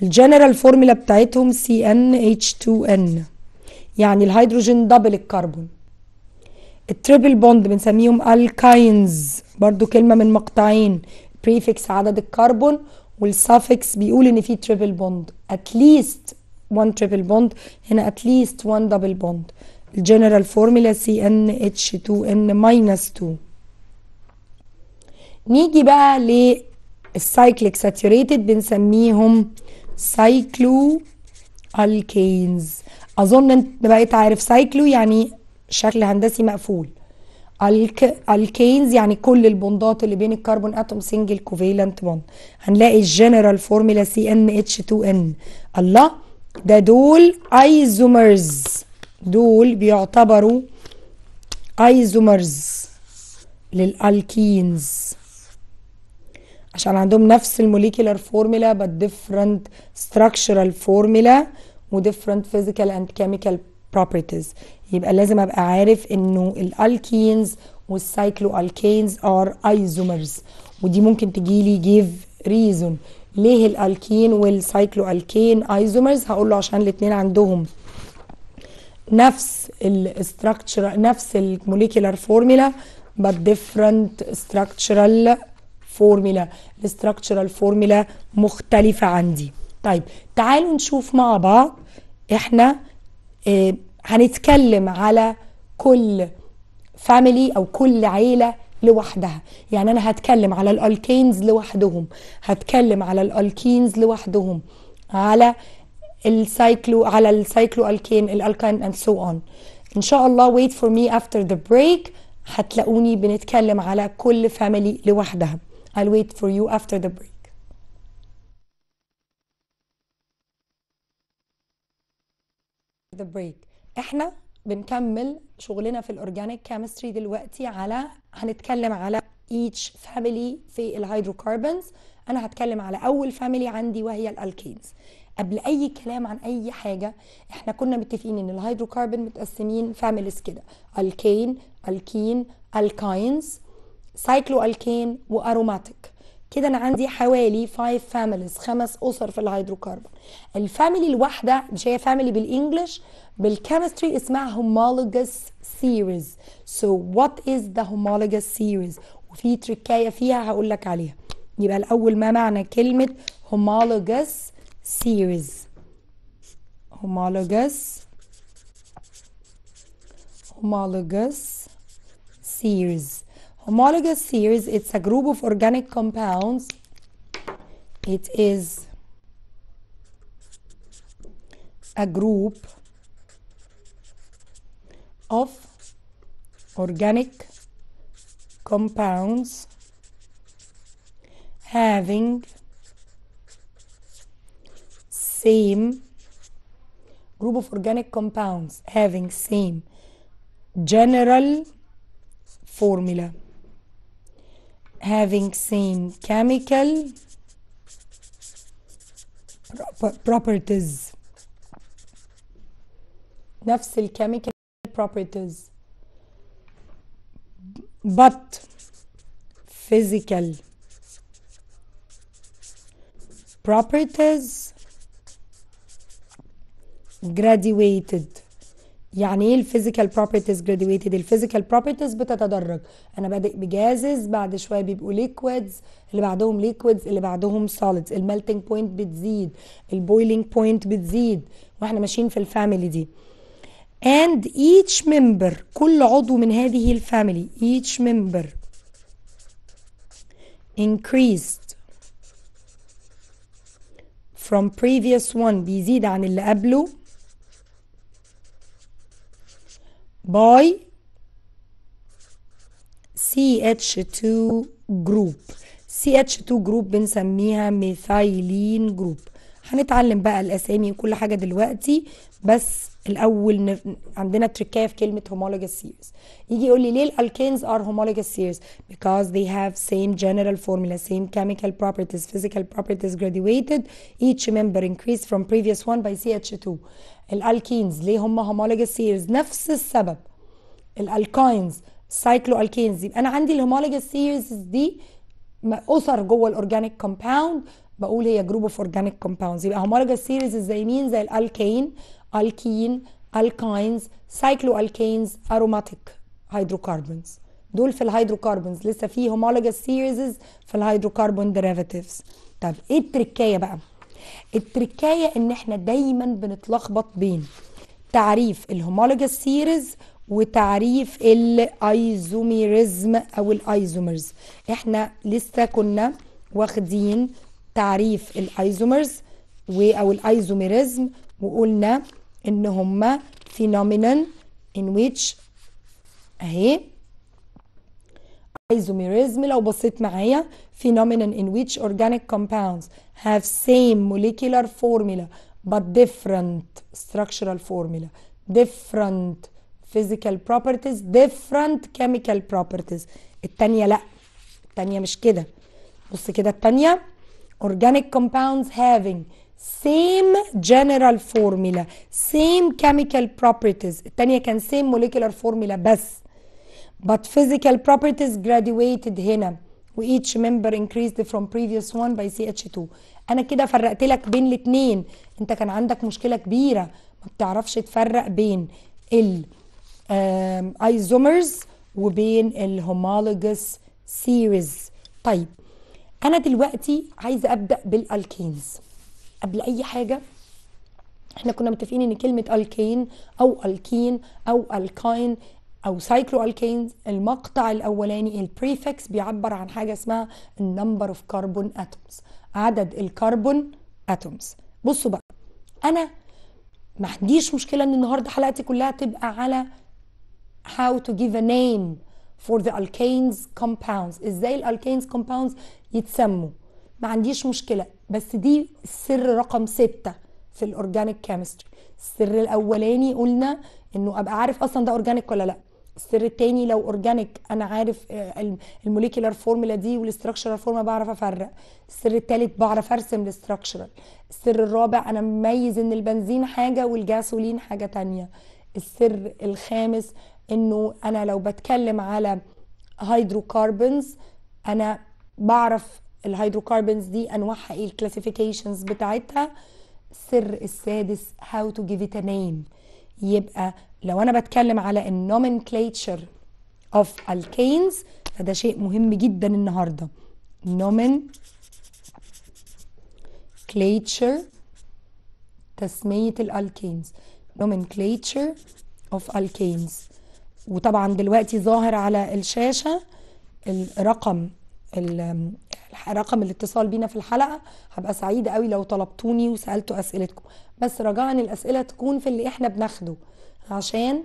الجنرال فورمولا بتاعتهم سي ان اتش 2 ان يعني الهيدروجين دبل الكربون التريبل بوند بنسميهم الكاينز برضو كلمه من مقطعين بريفكس عدد الكربون والسافكس بيقول ان في تريبل بوند اتليست 1 تريبل بوند هنا اتليست 1 دبل بوند الجنرال فورمولا سي ان اتش 2 ان ماينس 2 نيجي بقى للسايكليك ساتوريتد بنسميهم سايكلو الكينز اظن انت بقيت عارف سايكلو يعني شكل هندسي مقفول الك... الكينز يعني كل البوندات اللي بين الكربون اتوم سنجل كوفيلنت بوند هنلاقي الجنرال فورمولا سي ان اتش 2 ان الله ده دول ايزومرز دول بيعتبروا ايزومرز للالكينز عشان عندهم نفس الموليكيولار فورمولا بس ديفرنت ستراكشرال فورمولا وديفرنت فيزيكال اند كيميكال بروبرتيز يبقى لازم ابقى عارف انه الالكينز والسايكلو الكينز ار ايزومرز ودي ممكن تجيلي جيف ريزون ليه الالكين والسايكلو الكين ايزومرز هقول له عشان الاثنين عندهم نفس الاستراكشر نفس الموليكيولار فورميلا but different structural formula الاستراكشرال فورميلا مختلفة عندي طيب تعالوا نشوف مع بعض احنا آه، هنتكلم على كل فاميلي او كل عيلة لوحدها يعني انا هتكلم على الالكينز لوحدهم هتكلم على الالكينز لوحدهم على السايكلو على السايكلو الكين الالكين اند سو اون ان شاء الله ويت فور مي افتر ذا بريك هتلاقوني بنتكلم على كل فاميلي لوحدها I'll wait for you after the break the break احنا بنكمل شغلنا في الاورجانيك كيمستري دلوقتي على هنتكلم على each family في الهيدروكربونز انا هتكلم على اول فاميلي عندي وهي الالكينز قبل اي كلام عن اي حاجه احنا كنا متفقين ان الهيدروكربون متقسمين فاميليز كده الكين الكين الكاينز سايكلو الكين واروماتيك كده انا عندي حوالي 5 فاميليز خمس اسر في الهيدروكربون الفاميلي الواحده مش هي فاميلي بالانجلش بالكيمستري اسمها هومولوجس سيريز سو وات از ذا هومولوجس سيريز وفي تركايه فيها هقول لك عليها يبقى الاول ما معنى كلمه homologous series homologous homologous series homologous series it's a group of organic compounds it is a group of organic compounds having same group of organic compounds having same general formula having same chemical properties نفس الكيميكال properties but physical properties graduated يعني ايه الفيزيكال بروبرتيز جراديويتد الفيزيكال بروبرتيز بتتدرج انا بادئ بجازز بعد شويه بيبقوا ليكويدز اللي بعدهم ليكويدز اللي بعدهم سوليدز الملتنج بوينت بتزيد البويلنج بوينت بتزيد واحنا ماشيين في الفاميلي دي and each member كل عضو من هذه الفاميلي each member increased from previous one بيزيد عن اللي قبله باي CH2 جروب CH2 جروب بنسميها ميثايلين جروب هنتعلم بقى الاسامي وكل حاجه دلوقتي بس الاول نف... عندنا تركايه في كلمه homologous series يجي يقول لي ليه الالكينز ار homologous series because they have same general formula same chemical properties physical properties graduated each member increased from previous one by CH2 الالكينز ليه هم homologous series نفس السبب الالكينز سايكلو الكينز يبقى انا عندي الهومولوجس سيريز دي اسر جوه الاورجانيك كومباوند بقول هي جروب اوف اورجانيك كومباوندز يبقى هومولوجس سيريز زي مين زي الالكين الكين الكاينز سايكلو الكينز اروماتيك هيدروكربونز دول في الهيدروكربونز لسه في هومولوجس سيريزز في الهيدروكربون ديريفاتيفز طب ايه التركايه بقى التركايه ان احنا دايما بنتلخبط بين تعريف الهومولوجس سيريز وتعريف الايزوميريزم او الايزومرز احنا لسه كنا واخدين تعريف الايزومرز و او الايزوميريزم وقلنا ان هما phenomenon in which اهي isomerism لو بصيت معايا phenomenon in which organic compounds have same molecular formula but different structural formula different physical properties different chemical properties التانية لا التانية مش كده بص كده التانية organic compounds having same general formula same chemical properties التانية كان same molecular formula بس but physical properties graduated هنا و each member increased from previous one by CH2 انا كده فرقت لك بين الاتنين انت كان عندك مشكلة كبيرة ما بتعرفش تفرق بين ايزومرز وبين الهومولوجس سيريز طيب انا دلوقتي عايزه ابدا بالالكينز قبل اي حاجه احنا كنا متفقين ان كلمه الكين او الكين او الكاين او سايكلو الكينز المقطع الاولاني البريفكس بيعبر عن حاجه اسمها النمبر اوف كربون اتومز عدد الكربون اتومز بصوا بقى انا ما عنديش مشكله ان النهارده حلقتي كلها تبقى على how to give a name for the alkanes compounds ازاي الالكينز compounds يتسموا ما عنديش مشكله بس دي السر رقم ستة في الاورجانيك كيمستري السر الاولاني قلنا انه ابقى عارف اصلا ده اورجانيك ولا لا السر التاني لو اورجانيك انا عارف آه، الموليكيولار فورمولا دي والاستراكشرال فورمولا بعرف افرق السر التالت بعرف ارسم الاستراكشرال السر الرابع انا مميز ان البنزين حاجه والجاسولين حاجه تانية السر الخامس انه انا لو بتكلم على هيدروكاربونز انا بعرف الهيدروكربونز دي انواعها ايه الكلاسيفيكيشنز بتاعتها السر السادس هاو تو جيف ات نيم يبقى لو انا بتكلم على النومنكليتشر اوف الكينز فده شيء مهم جدا النهارده كليتشر تسمية الالكينز كليتشر اوف الكينز وطبعا دلوقتي ظاهر على الشاشة الرقم رقم الاتصال بينا في الحلقه هبقى سعيده قوي لو طلبتوني وسالتوا اسئلتكم بس رجاء الاسئله تكون في اللي احنا بناخده عشان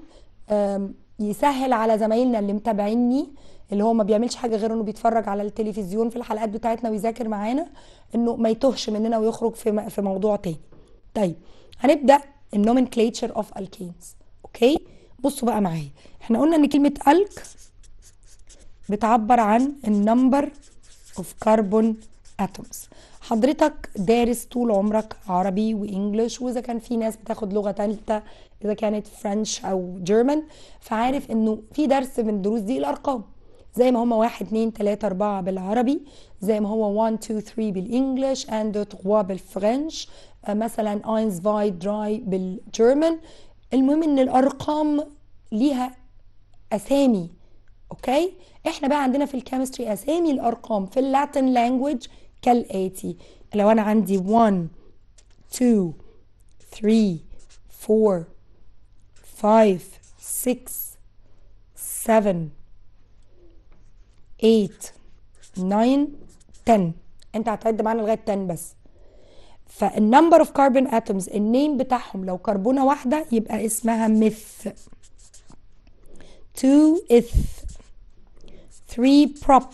يسهل على زمايلنا اللي متابعيني اللي هو ما بيعملش حاجه غير انه بيتفرج على التلفزيون في الحلقات بتاعتنا ويذاكر معانا انه ما يتوهش مننا ويخرج في في موضوع تاني طيب هنبدا النومنكليتشر اوف الكينز اوكي بصوا بقى معايا احنا قلنا ان كلمه الك بتعبر عن النمبر of carbon atoms حضرتك دارس طول عمرك عربي وانجلش واذا كان في ناس بتاخد لغه ثالثه اذا كانت فرنش او جيرمان فعارف انه في درس من دروس دي الارقام زي ما هما 1 2 3 4 بالعربي زي ما هو 1 2 3 بالانجلش اند 3 بالفرنش آه، مثلا اينز فاي دراي بالجيرمان المهم ان الارقام ليها اسامي اوكي احنا بقى عندنا في الكيمستري اسامي الارقام في اللاتن لانجوج كالاتي لو انا عندي 1 2 3 4 5 6 7 8 9 10 انت هتعد معانا لغايه 10 بس فالنمبر اوف كاربون اتومز النيم بتاعهم لو كربونه واحده يبقى اسمها ميث 2 اث 3 prop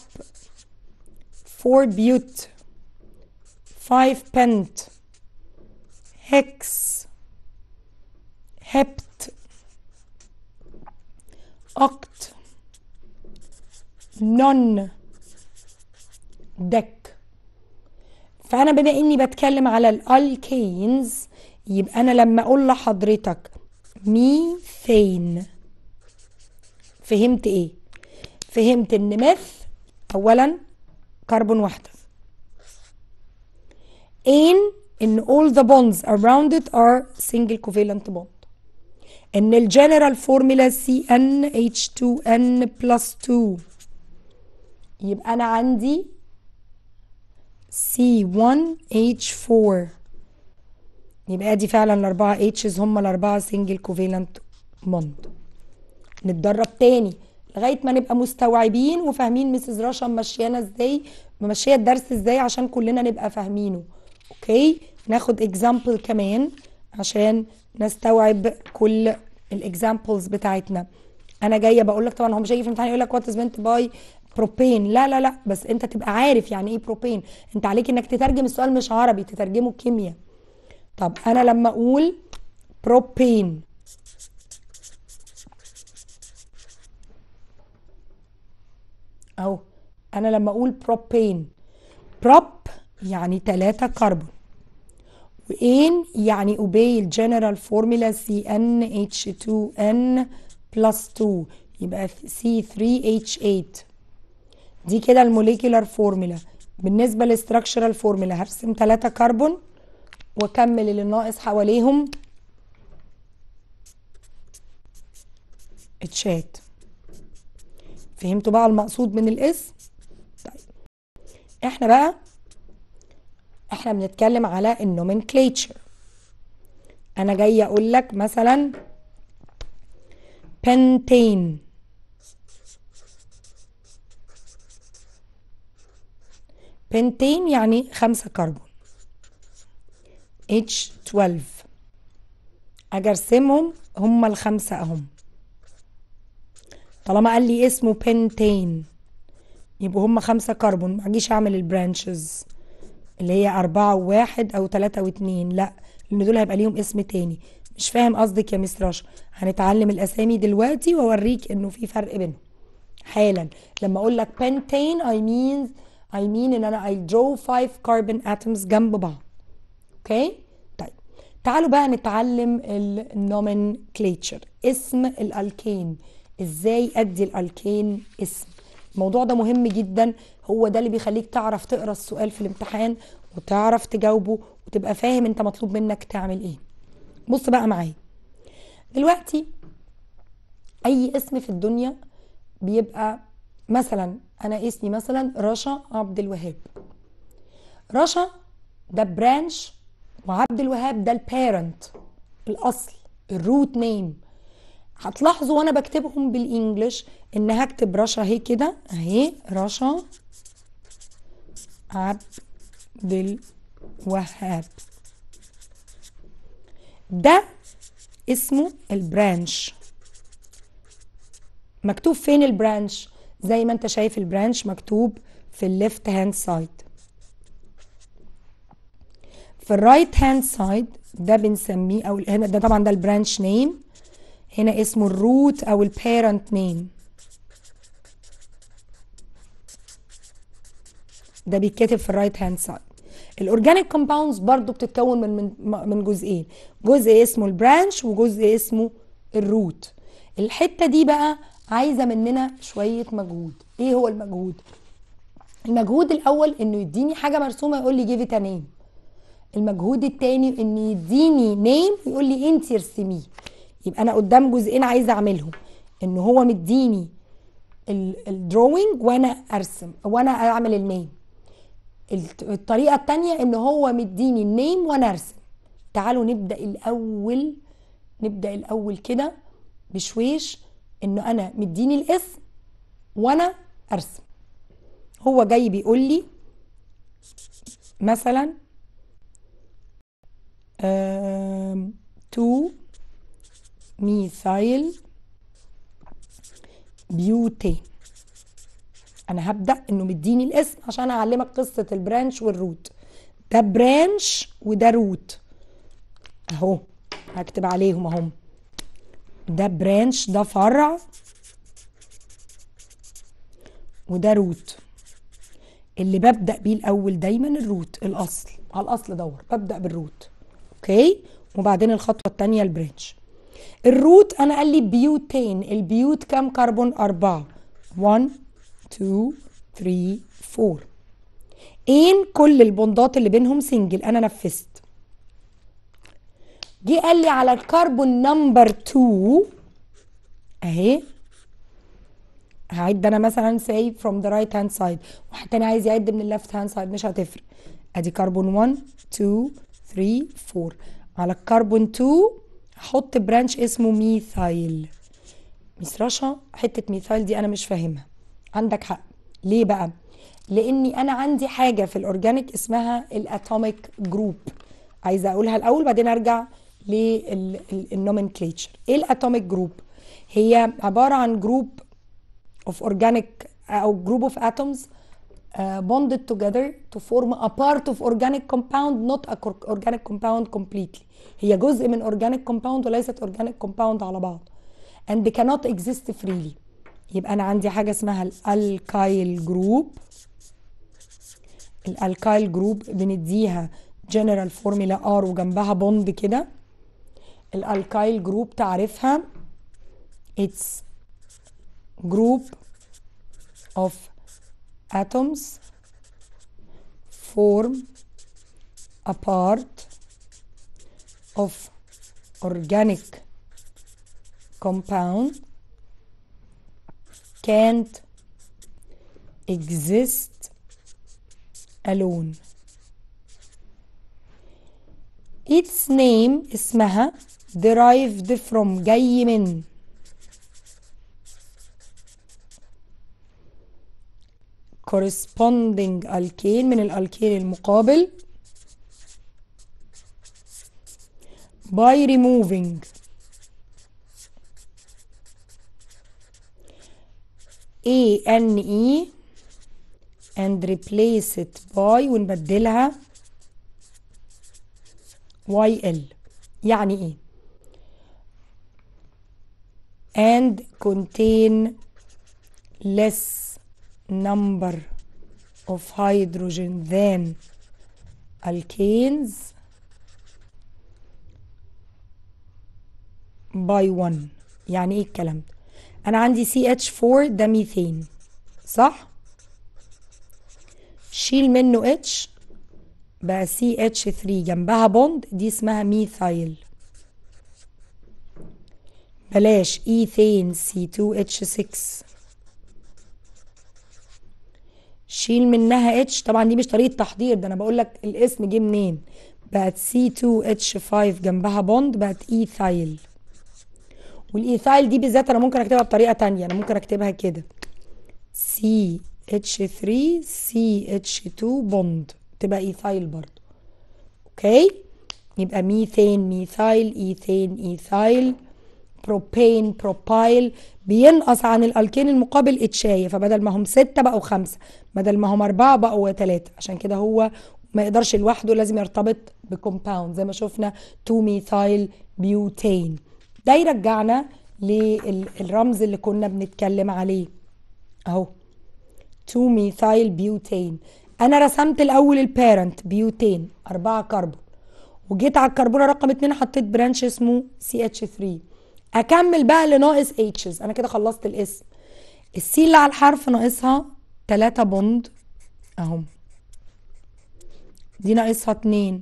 4 butte 5 pent hex hept oct non دك فانا بما اني بتكلم على الالكينز يبقى انا لما اقول لحضرتك ميثين فهمت ايه فهمت ان ميث اولا كربون وحده ان ان all the bonds around it are single covalent bond ان الجنرال فورمولا سي ان اتش 2 ان بلس 2 يبقى انا عندي سي 1 اتش 4 يبقى دي فعلا الاربعه اتشز هم الاربعه سنجل كوفيلنت بوند نتدرب تاني لغايه ما نبقى مستوعبين وفاهمين مسز رشا ماشيانا ازاي ماشيه الدرس ازاي عشان كلنا نبقى فاهمينه اوكي ناخد اكزامبل كمان عشان نستوعب كل الاكزامبلز بتاعتنا انا جايه بقول لك طبعا هو مش هيجي في الامتحان يقول لك وات از مينت باي بروبين لا لا لا بس انت تبقى عارف يعني ايه بروبين انت عليك انك تترجم السؤال مش عربي تترجمه كيمياء طب انا لما اقول بروبين اهو انا لما اقول بروبين بروب يعني 3 كربون وان يعني اوبي الجنرال فورمولا سي ان اتش 2 ان بلس 2 يبقى سي 3 اتش 8 دي كده الموليكيولار فورمولا بالنسبه للاستراكشرال فورمولا هرسم 3 كربون واكمل اللي ناقص حواليهم اتشات فهمتوا بقى المقصود من الاسم طيب احنا بقى احنا بنتكلم على النومنكليتشر انا جاي اقول لك مثلا بنتين بنتين يعني خمسة كربون H12 أجي أرسمهم هما الخمسة أهم طالما قال لي اسمه بنتين يبقوا هما خمسة كربون ما اجيش اعمل البرانشز اللي هي أربعة وواحد أو تلاتة واتنين لأ لأن دول هيبقى ليهم اسم تاني مش فاهم قصدك يا مستر رشا هنتعلم الأسامي دلوقتي وأوريك إنه في فرق بينهم حالا لما أقول لك بنتين I mean I mean إن أنا I draw five carbon atoms جنب بعض أوكي okay? طيب تعالوا بقى نتعلم النومنكليتشر اسم الألكين ازاي ادي الالكين اسم الموضوع ده مهم جدا هو ده اللي بيخليك تعرف تقرا السؤال في الامتحان وتعرف تجاوبه وتبقى فاهم انت مطلوب منك تعمل ايه بص بقى معايا دلوقتي اي اسم في الدنيا بيبقى مثلا انا اسمي مثلا رشا عبد الوهاب رشا ده برانش وعبد الوهاب ده البيرنت الاصل الروت نيم هتلاحظوا وانا بكتبهم بالانجلش ان هكتب رشا اهي كده اهي رشا عبد الوهاب ده اسمه البرانش مكتوب فين البرانش زي ما انت شايف البرانش مكتوب في الليفت هاند سايد في الرايت هاند سايد ده بنسميه او هنا ده طبعا ده البرانش نيم هنا اسمه الروت او البيرنت نيم ده بيتكتب في الرايت هاند سايد الاورجانيك كومباوندز برضو بتتكون من من جزئين جزء اسمه البرانش وجزء اسمه الروت الحته دي بقى عايزه مننا شويه مجهود ايه هو المجهود المجهود الاول انه يديني حاجه مرسومه يقول لي جيف ات نيم المجهود التاني انه يديني نيم ويقول لي انت ارسميه يبقى انا قدام جزئين عايزه اعملهم ان هو مديني الدروينج وانا ارسم وانا اعمل النيم الطريقه الثانيه ان هو مديني النيم وانا ارسم تعالوا نبدا الاول نبدا الاول كده بشويش انه انا مديني الاسم وانا ارسم هو جاي بيقول لي مثلا تو ميثايل بيوتين انا هبدا انه مديني الاسم عشان اعلمك قصه البرانش والروت ده برانش وده روت اهو هكتب عليهم اهم ده برانش ده فرع وده روت اللي ببدا بيه الاول دايما الروت الاصل على الاصل دور ببدا بالروت اوكي وبعدين الخطوه الثانيه البرانش الروت انا قال لي بيوتين البيوت كام كربون اربعه 1 2 3 4 اين كل البندات اللي بينهم سنجل انا نفذت جه قال لي على الكربون نمبر 2 اهي هعد انا مثلا say from the right hand side واحد تاني عايز يعد من اللفت هاند سايد مش هتفرق ادي كربون 1 2 3 4 على الكربون 2 حط برانش اسمه ميثايل مصرشة حتة ميثايل دي أنا مش فاهمها عندك حق ليه بقى؟ لأني أنا عندي حاجة في الأورجانيك اسمها الأتوميك جروب عايزة أقولها الأول بعدين أرجع للنومنكليتشر إيه الأتوميك جروب؟ هي عبارة عن جروب اوف أورجانيك أو جروب اوف اتومز آه، bonded together to form a part of organic compound not a organic compound completely هي جزء من اورجانيك كومباوند وليست اورجانيك كومباوند على بعض اند كانوت اكزيست فريلي يبقى انا عندي حاجه اسمها الالكايل جروب الالكايل جروب بنديها جنرال فورمولا ار وجنبها بوند كده الالكايل جروب تعرفها اتس جروب اوف اتومز فورم apart of organic compound can't exist alone its name اسمها derived from جاي من corresponding alkane من الالكين المقابل by removing ANE and replace it by ونبدلها YL يعني ايه and contain less number of hydrogen than alkanes باي 1 يعني ايه الكلام ده انا عندي سي اتش 4 ده ميثين صح شيل منه اتش بقى سي اتش 3 جنبها بوند دي اسمها ميثايل بلاش ايثين سي 2 اتش 6 شيل منها اتش طبعا دي مش طريقه تحضير ده انا بقول لك الاسم جه منين بقت سي 2 اتش 5 جنبها بوند بقت ايثايل والايثايل دي بالذات انا ممكن اكتبها بطريقه ثانيه انا ممكن اكتبها كده سي اتش 3 سي اتش 2 بوند تبقى ايثايل برضو اوكي يبقى ميثين ميثايل ايثين ايثايل بروبين بروبايل بينقص عن الالكين المقابل اتشاي فبدل ما هم ستة بقوا خمسة بدل ما هم أربعة بقوا ثلاثة عشان كده هو ما يقدرش لوحده لازم يرتبط بكومباوند زي ما شفنا تو ميثايل بيوتين ده يرجعنا للرمز اللي كنا بنتكلم عليه اهو 2 ميثايل بيوتين انا رسمت الاول البارنت بيوتين 4 كربون وجيت على الكربونه رقم 2 حطيت برانش اسمه سي اتش 3 اكمل بقى اللي ناقص اتشز انا كده خلصت الاسم السي اللي على الحرف ناقصها 3 بوند اهو دي ناقصها 2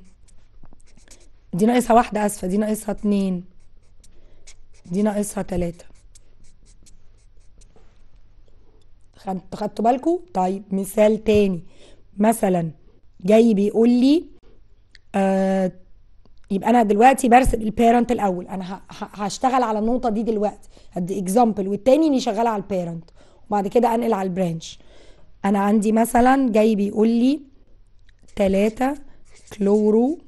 دي ناقصها واحده اسفه دي ناقصها 2 دي ناقصها تلاتة خدتوا بالكم طيب مثال تاني مثلا جاي بيقول لي آه يبقى انا دلوقتي برسم البيرنت الاول انا هشتغل على النقطه دي دلوقتي هدي اكزامبل والتاني اني شغاله على البيرنت وبعد كده انقل على البرانش انا عندي مثلا جاي بيقول لي 3 كلورو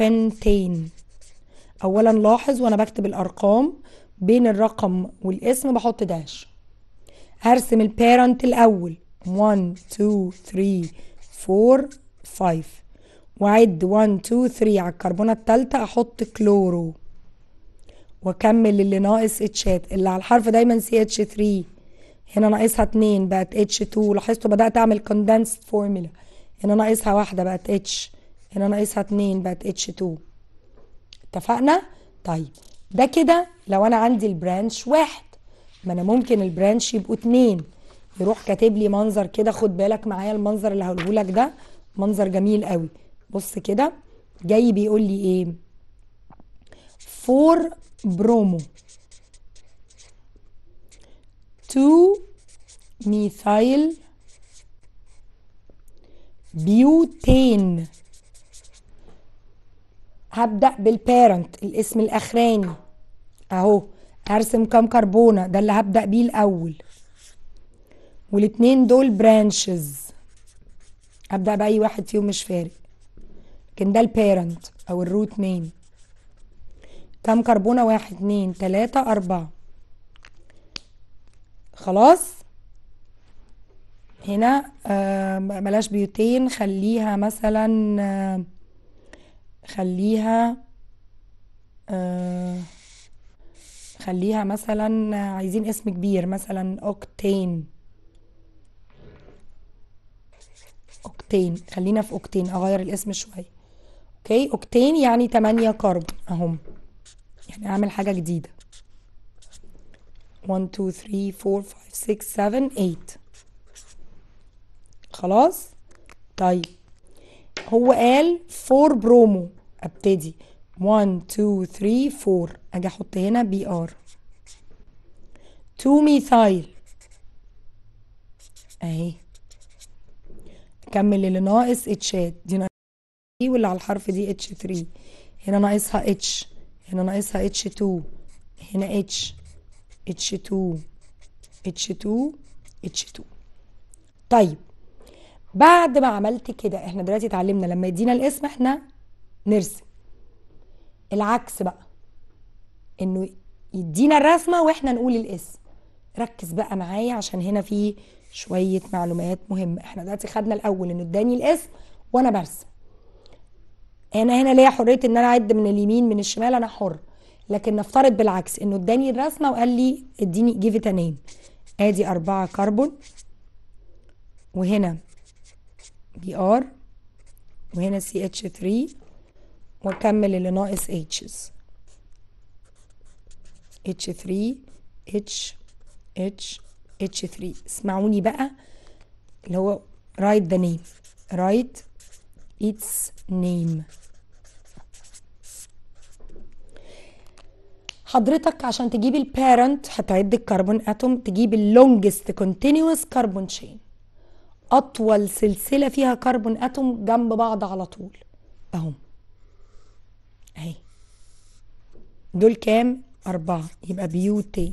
بنتين اولا لاحظ وانا بكتب الارقام بين الرقم والاسم بحط داش ارسم البيرنت الاول 1 2 3 4 5 واعد 1 2 3 على الكربونه الثالثه احط كلورو واكمل اللي ناقص اتشات اللي على الحرف دايما سي اتش 3 هنا ناقصها 2 بقت اتش 2 لاحظتوا بدات اعمل كوندنسد فورمولا هنا ناقصها واحده بقت اتش هنا ناقصها 2 بقت اتش 2 اتفقنا طيب ده كده لو انا عندي البرانش واحد ما انا ممكن البرانش يبقوا اتنين يروح كاتب لي منظر كده خد بالك معايا المنظر اللي هقوله لك ده منظر جميل قوي بص كده جاي بيقول لي ايه فور برومو تو ميثايل بيوتين هبدأ بالبيرنت الاسم الأخراني أهو ارسم كام كربونة ده اللي هبدأ بيه الأول والاتنين دول برانشز أبدأ بأي واحد فيهم مش فارق لكن ده البيرنت أو الروت نيم كام كربونة واحد اتنين تلاتة أربعة خلاص هنا آه بلاش بيوتين خليها مثلا آه خليها آه، خليها مثلا عايزين اسم كبير مثلا اوكتين اوكتين خلينا في اوكتين اغير الاسم شويه اوكي اوكتين يعني 8 كارب اهم يعني اعمل حاجه جديده 1 2 3 4 5 6 7 8 خلاص طيب هو قال 4 برومو ابتدي 1 2 3 4 اجي احط هنا بي ار 2 ميثايل اهي كمل اللي ناقص اتشات دي ناقص e واللي على الحرف دي اتش 3 هنا ناقصها اتش هنا ناقصها اتش 2 هنا اتش اتش 2 اتش 2 اتش 2 طيب بعد ما عملت كده احنا دلوقتي اتعلمنا لما يدينا الاسم احنا نرسم العكس بقى انه يدينا الرسمه واحنا نقول الاسم ركز بقى معايا عشان هنا في شويه معلومات مهمه احنا دلوقتي خدنا الاول انه اداني الاسم وانا برسم انا هنا ليا حريه ان انا اعد من اليمين من الشمال انا حر لكن نفترض بالعكس انه اداني الرسمه وقال لي اديني جيف ات نيم ادي أربعة كربون وهنا بي ار وهنا سي اتش 3 واكمل اللي ناقص H's H3 H H H3 اسمعوني بقى اللي هو write the name write its name حضرتك عشان تجيب البارنت هتعد الكربون اتوم تجيب اللونجست كونتينوس كربون تشين اطول سلسله فيها كربون اتوم جنب بعض على طول اهم اهي دول كام أربعة يبقى بيوتي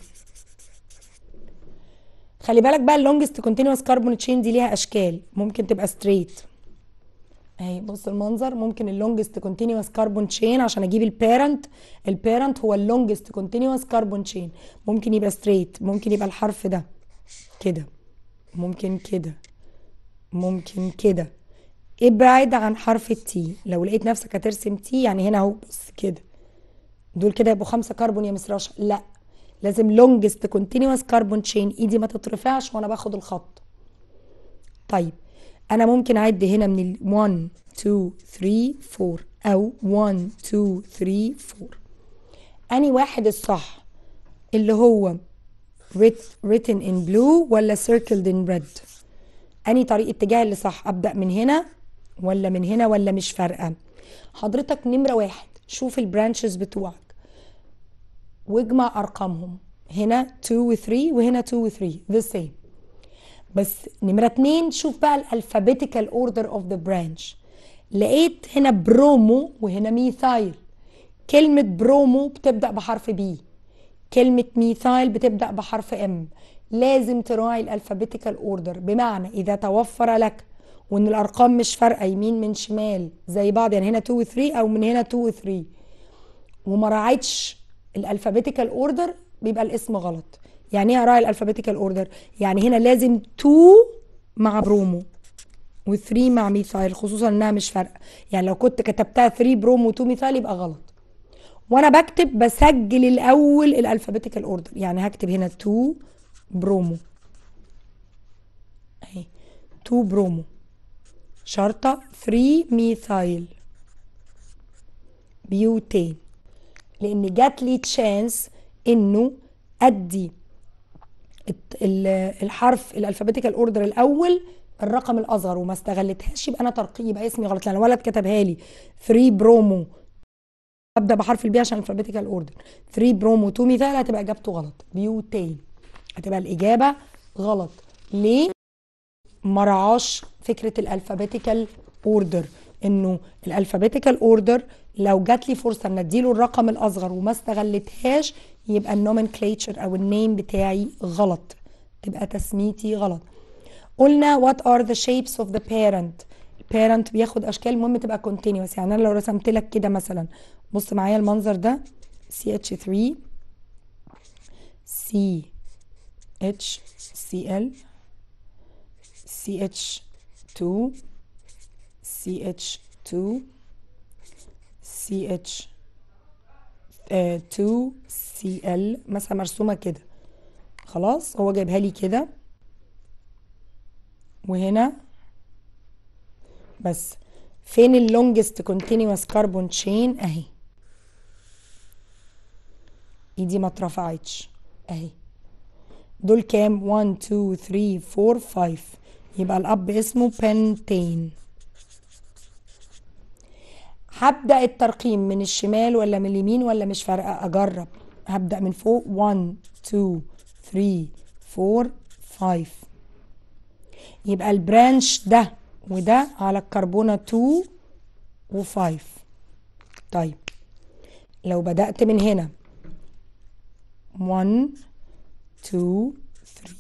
خلي بالك بقى اللونجست كونتينوس كاربون تشين دي ليها اشكال ممكن تبقى ستريت اهي بص المنظر ممكن اللونجست كونتينوس كاربون تشين عشان اجيب البيرنت البيرنت هو اللونجست كونتينوس كاربون تشين ممكن يبقى ستريت ممكن يبقى الحرف ده كده ممكن كده ممكن كده ابعد إيه عن حرف التي لو لقيت نفسك هترسم تي يعني هنا اهو بص كده دول كده يبقوا خمسة كربون يا مس رشا لا لازم لونجست كونتينوس كربون تشين ايدي ما تترفعش وانا باخد الخط طيب انا ممكن اعد هنا من ال 1 2 3 4 او 1 2 3 4 اني واحد الصح اللي هو written in blue ولا circled in red اني طريق اتجاه اللي صح ابدا من هنا ولا من هنا ولا مش فارقه حضرتك نمره واحد شوف البرانشز بتوعك واجمع ارقامهم هنا 2 و 3 وهنا 2 و 3 ذا سيم بس نمره اتنين شوف بقى الالفابيتيكال اوردر اوف ذا برانش لقيت هنا برومو وهنا ميثايل كلمة برومو بتبدأ بحرف بي كلمة ميثايل بتبدأ بحرف ام لازم تراعي الالفابيتيكال اوردر بمعنى إذا توفر لك وان الارقام مش فارقه يمين من شمال زي بعض يعني هنا 2 و 3 او من هنا 2 و 3 وما راعتش الالفابيتيكال اوردر بيبقى الاسم غلط يعني ايه اراعي الالفابيتيكال اوردر يعني هنا لازم 2 مع برومو و3 مع ميثايل خصوصا انها مش فارقه يعني لو كنت كتبتها 3 برومو و2 ميثايل يبقى غلط وانا بكتب بسجل الاول الالفابيتيكال اوردر يعني هكتب هنا 2 برومو اهي 2 برومو شرطة 3 ميثايل بيوتين لأن جات لي تشانس إنه أدي الحرف الالفابيتيكال اوردر الاول الرقم الاصغر وما استغلتهاش يبقى انا ترقيه يبقى اسمي غلط لان ولد كتبها لي 3 برومو ابدا بحرف البي عشان الفابيتيكال اوردر 3 برومو 2 ميثايل هتبقى اجابته غلط بيوتين هتبقى الاجابه غلط ليه ما فكره الالفابيتيكال اوردر انه الالفابيتيكال اوردر لو جات لي فرصه ان اديله الرقم الاصغر وما استغلتهاش يبقى النومنكليتشر او النيم بتاعي غلط تبقى تسميتي غلط قلنا وات ار ذا شيبس اوف ذا بيرنت البيرنت بياخد اشكال المهم تبقى continuous يعني انا لو رسمت لك كده مثلا بص معايا المنظر ده CH3 CH CL CH2 CH2 CH 2 آه، CL مثلا مرسومة كده خلاص هو جايبها لي كده وهنا بس فين اللونجست كونتينوس كاربون تشين اهي ايدي ما اترفعتش اهي دول كام 1 2 3 4 5 يبقى الاب اسمه بنتين هبدا الترقيم من الشمال ولا من اليمين ولا مش فارقه اجرب هبدا من فوق 1 2 3 4 5 يبقى البرانش ده وده على الكربونة 2 و5 طيب لو بدأت من هنا 1 2 3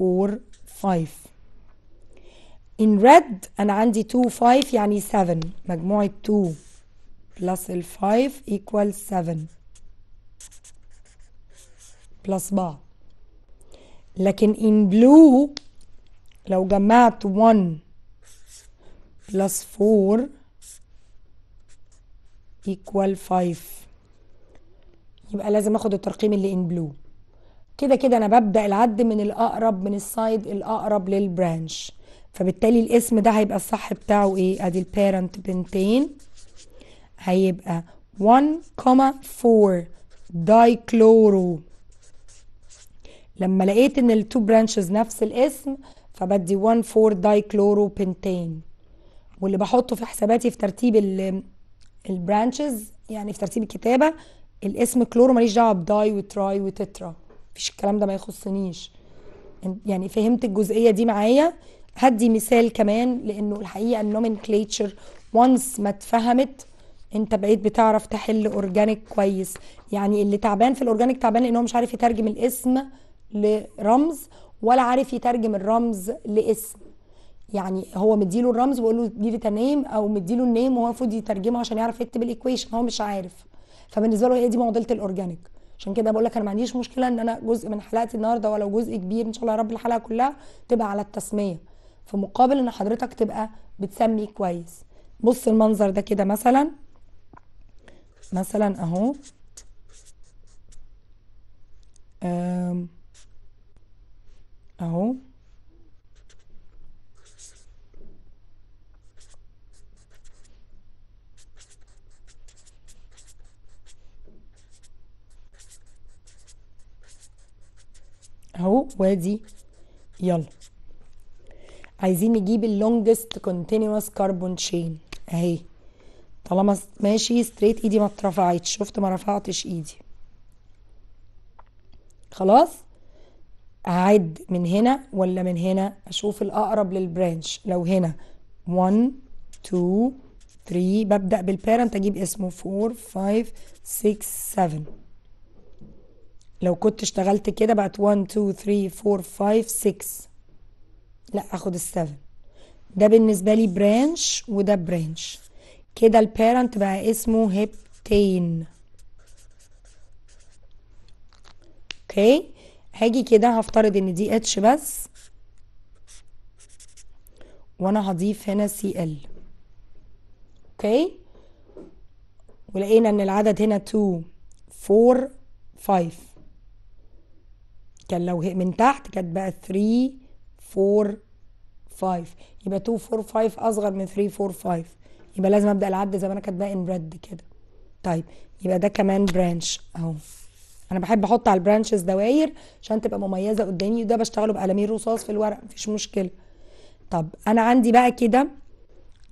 4 5 in red انا عندي 2 5 يعني 7 مجموعة 2 plus 5 equal 7 plus بعض لكن in blue لو جمعت 1 plus 4 equal 5 يبقى لازم اخد الترقيم اللي in blue كده كده انا ببدأ العد من الاقرب من السايد الاقرب للبرانش فبالتالي الاسم ده هيبقى الصح بتاعه ايه ادي البيرنت بنتين هيبقى 1,4 دايكلورو لما لقيت ان التو برانشز نفس الاسم فبدي 1,4 دايكلورو بنتين واللي بحطه في حساباتي في ترتيب البرانشز يعني في ترتيب الكتابه الاسم كلورو ماليش دعوه بداي وتراي وتترا مفيش الكلام ده ما يخصنيش يعني فهمت الجزئيه دي معايا هدي مثال كمان لانه الحقيقه النومنكليتشر وانس ما اتفهمت انت بقيت بتعرف تحل اورجانيك كويس يعني اللي تعبان في الاورجانيك تعبان لانه مش عارف يترجم الاسم لرمز ولا عارف يترجم الرمز لاسم يعني هو مديله الرمز ويقول له جيف نيم او مديله النيم وهو المفروض يترجمه عشان يعرف يكتب الايكويشن هو مش عارف فبالنسبه له هي دي معضله الاورجانيك عشان كده بقول لك انا ما عنديش مشكله ان انا جزء من حلقتي النهارده ولو جزء كبير ان شاء الله يا رب الحلقه كلها تبقى على التسميه في مقابل ان حضرتك تبقى بتسمي كويس بص المنظر ده كده مثلا مثلا اهو اهو اهو وادي يلا عايزين نجيب اللونجست كونتينوس كاربون تشين اهي طالما ماشي ستريت ايدي ما اترفعتش شفت ما رفعتش ايدي خلاص اعد من هنا ولا من هنا اشوف الاقرب للبرانش لو هنا 1 2 3 ببدا بالبيرنت اجيب اسمه 4 5 6 7 لو كنت اشتغلت كده بقت 1 2 3 4 5 6 لا اخد ال7 ده بالنسبه لي برانش وده برانش كده البيرنت بقى اسمه هبتين اوكي هاجي كده هفترض ان دي اتش بس وانا هضيف هنا سي ال اوكي ولقينا ان العدد هنا 2 4 5 كان لو من تحت كانت بقى 3 4 5 يبقى 2 4 5 اصغر من 3 4 5 يبقى لازم ابدا العد زي ما انا كاتباه ان ريد كده طيب يبقى ده كمان برانش اهو انا بحب احط على البرانشز دواير عشان تبقى مميزه قدامي وده بشتغله بقلمين رصاص في الورق مفيش مشكله طب انا عندي بقى كده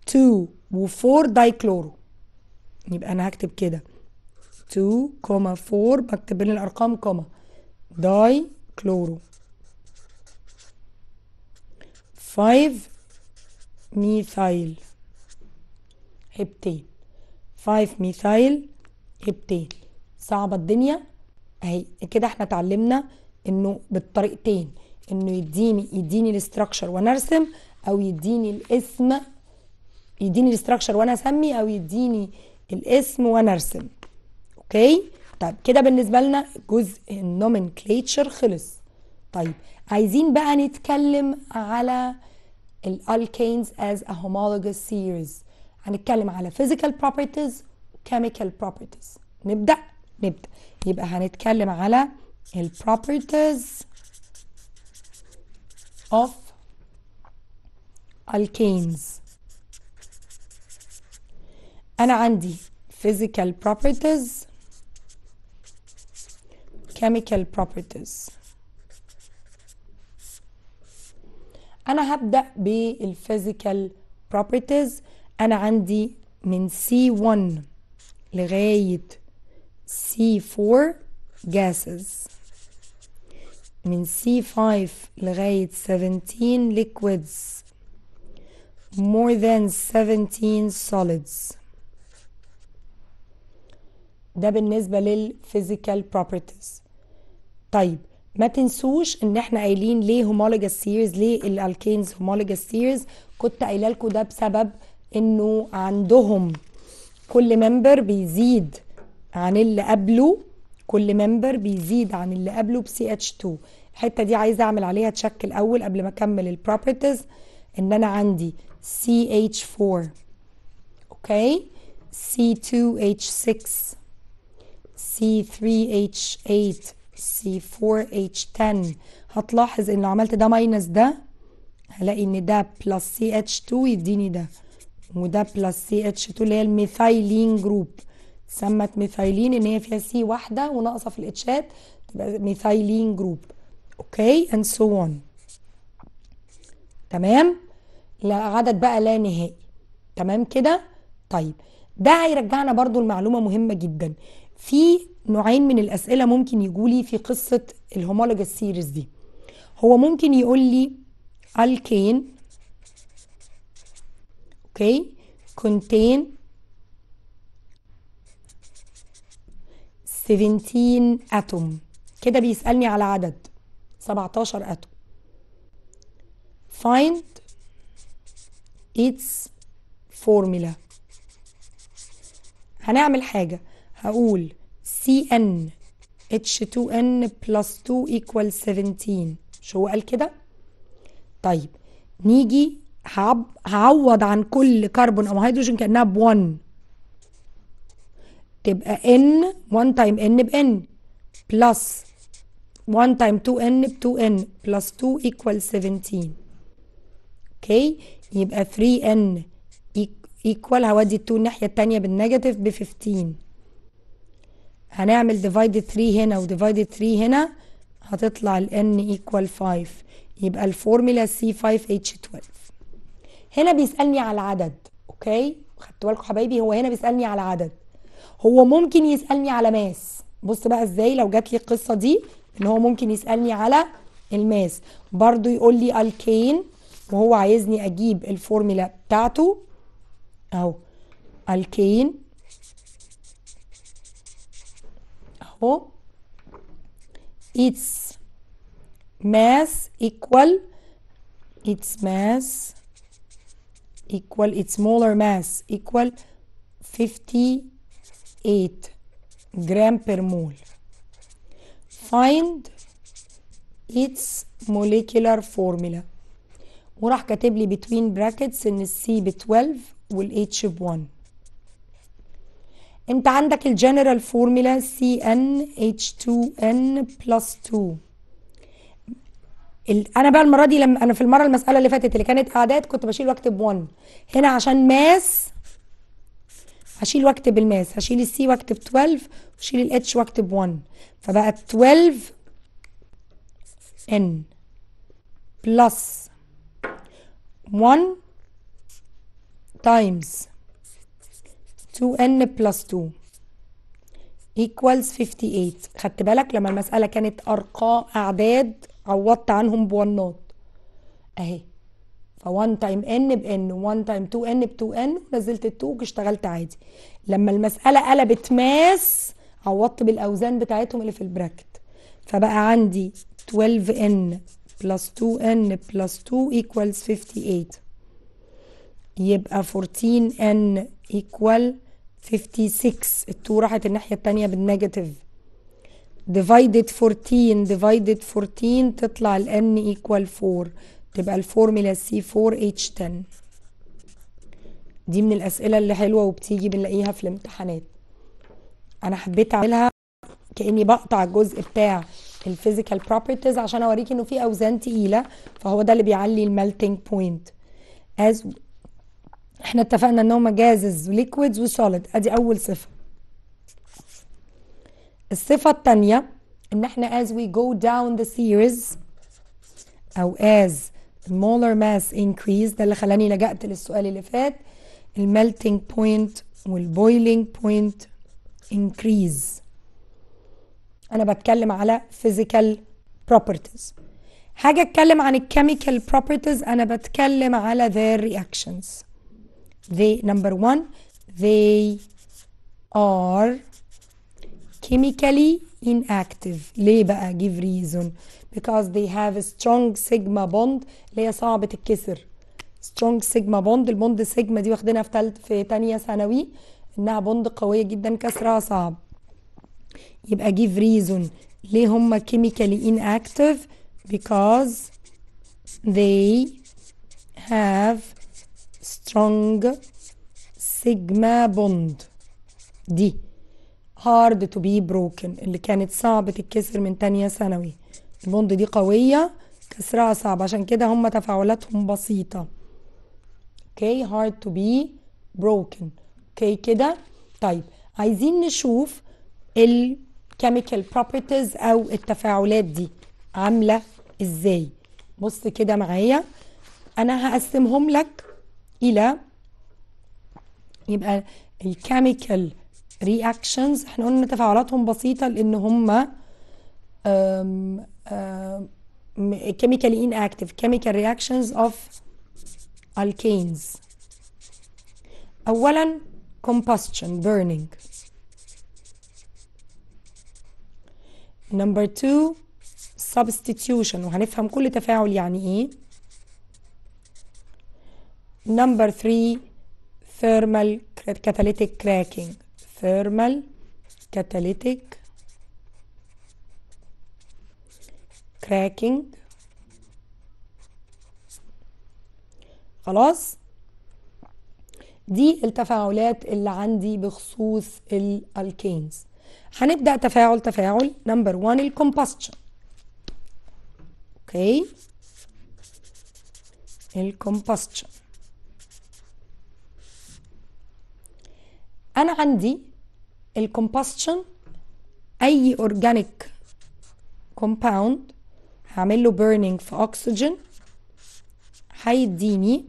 2 و4 دايكلورو يبقى انا هكتب كده 2 4 بكتب بين الارقام كوما داي كلورو 5 ميثايل هبتين 5 ميثايل هبتين صعبة الدنيا اهي كده احنا اتعلمنا انه بالطريقتين انه يديني يديني الاستراكشر وانا ارسم او يديني الاسم يديني الاستراكشر وانا اسمي او يديني الاسم وانا ارسم اوكي طيب كده بالنسبه لنا جزء النومنكليتشر خلص طيب عايزين بقى نتكلم على الالكينز as a homologous series هنتكلم على physical properties chemical properties نبدأ نبدأ يبقى هنتكلم على ال properties of alkanes أنا عندي physical properties chemical properties انا هبدا بالفيزيكال بروبرتيز انا عندي من C1 لغايه C4 gases من C5 لغايه 17 liquids more than 17 solids ده بالنسبة للفيزيكال properties طيب ما تنسوش ان احنا قايلين ليه هومولوجس سيرز ليه الالكينز هومولوجس سيرز كنت قايله لكم ده بسبب انه عندهم كل ممبر بيزيد عن اللي قبله كل ممبر بيزيد عن اللي قبله ب CH2 الحته دي عايزه اعمل عليها تشك الاول قبل ما اكمل البروبرتيز ان انا عندي CH4 اوكي C2H6 C3H8 C4H10 هتلاحظ ان لو عملت ده ماينس ده هلاقي ان ده بلس CH2 يديني ده وده بلس CH2 اللي هي الميثايلين جروب سمت ميثايلين ان هي فيها سي واحده وناقصه في الاتشات تبقى ميثايلين جروب اوكي اند سو اون تمام لا عدد بقى لا نهائي تمام كده طيب ده هيرجعنا برضو لمعلومه مهمه جدا في نوعين من الاسئله ممكن يجولي في قصه الهومولوجس سيريز دي هو ممكن يقول لي الكين اوكي كونتين 17 اتوم كده بيسالني على عدد 17 اتوم find its formula هنعمل حاجه هقول CN H2N plus 2 equals 17 مش هو قال كده؟ طيب نيجي هعوض عن كل كربون أو هيدروجين كأنها ب 1 تبقى N 1 تايم N ب N plus 1 تايم 2N ب 2N plus 2 equals 17 اوكي يبقى 3N e- equal هودي ال 2 الناحية التانية بالنيجاتيف ب 15 هنعمل ديفايد 3 هنا وديفايد 3 هنا هتطلع ال n equal 5 يبقى الفورمولا C5H12 هنا بيسألني على العدد اوكي خدتوا بالكم حبايبي هو هنا بيسألني على عدد هو ممكن يسألني على ماس بص بقى ازاي لو جات لي القصة دي ان هو ممكن يسألني على الماس برضو يقول لي الكين وهو عايزني اجيب الفورمولا بتاعته اهو الكين हो its mass equal its mass equal its molar mass equal 58 gram per mole find its molecular formula وراح كاتب لي between brackets ان السي ب 12 والاتش ب 1 انت عندك الجنرال فورمولا سي ان اتش 2 ان بلس 2 انا بقى المره دي لما انا في المره المساله اللي فاتت اللي كانت اعداد كنت بشيل واكتب 1 هنا عشان ماس هشيل واكتب الماس هشيل السي واكتب 12 واشيل الاتش واكتب 1 فبقت 12 ان بلس 1 تايمز 2n بلس 2 equals 58 خدت بالك لما المسألة كانت أرقام أعداد عوضت عنهم بونات أهي ف 1 تايم n بn 1 تايم 2n ب 2n ونزلت ال 2 واشتغلت عادي لما المسألة قلبت ماس عوضت بالأوزان بتاعتهم اللي في البراكت فبقى عندي 12n plus 2n plus 2 equals 58 يبقى 14n equal 56 التو راحت الناحية التانية بالنيجاتيف divided 14 divided 14 تطلع ال n equal 4 تبقى الفورميلا C4H10 دي من الأسئلة اللي حلوة وبتيجي بنلاقيها في الامتحانات أنا حبيت أعملها كأني بقطع الجزء بتاع الفيزيكال بروبرتيز عشان أوريك إنه في أوزان تقيلة فهو ده اللي بيعلي الميلتنج بوينت as احنا اتفقنا ان هما جازز وليكويدز وسوليد ادي اول صفه الصفه الثانيه ان احنا as we go down the series او as molar mass increase ده اللي خلاني لجأت للسؤال اللي فات الملتنج بوينت والبويلينج بوينت increase انا بتكلم على physical properties حاجه اتكلم عن الكيميكال properties انا بتكلم على their reactions they number one they are chemically inactive ليه بقى give reason because they have a strong sigma bond اللي هي صعبة الكسر strong sigma bond البوند sigma دي واخدينها في تالت في تانية ثانوي انها بوند قوية جدا كسرها صعب يبقى give reason ليه هما chemically inactive because they have strong سيجما بوند دي hard to be broken اللي كانت صعب تتكسر من تانية ثانوي البوند دي قوية كسرها صعب عشان كده هم تفاعلاتهم بسيطة اوكي okay, hard to be broken اوكي okay, كده طيب عايزين نشوف الكيميكال بروبرتيز او التفاعلات دي عاملة ازاي بص كده معايا انا هقسمهم لك الى يبقى الكيميكال رياكشنز احنا قلنا تفاعلاتهم بسيطه لان هم كيميكالي ان اكتف كيميكال رياكشنز اوف الكينز اولا combustion burning number two substitution وهنفهم كل تفاعل يعني ايه Number three, thermal catalytic cracking. Thermal catalytic cracking. خلاص دي التفاعلات اللي عندي بخصوص الالكينز هنبدا تفاعل تفاعل نمبر 1 الكومباستشن اوكي الكومباستشن انا عندي الكومباستشن اي اورجانيك كومباوند هعمل له بيرنينج في اكسجين هيديني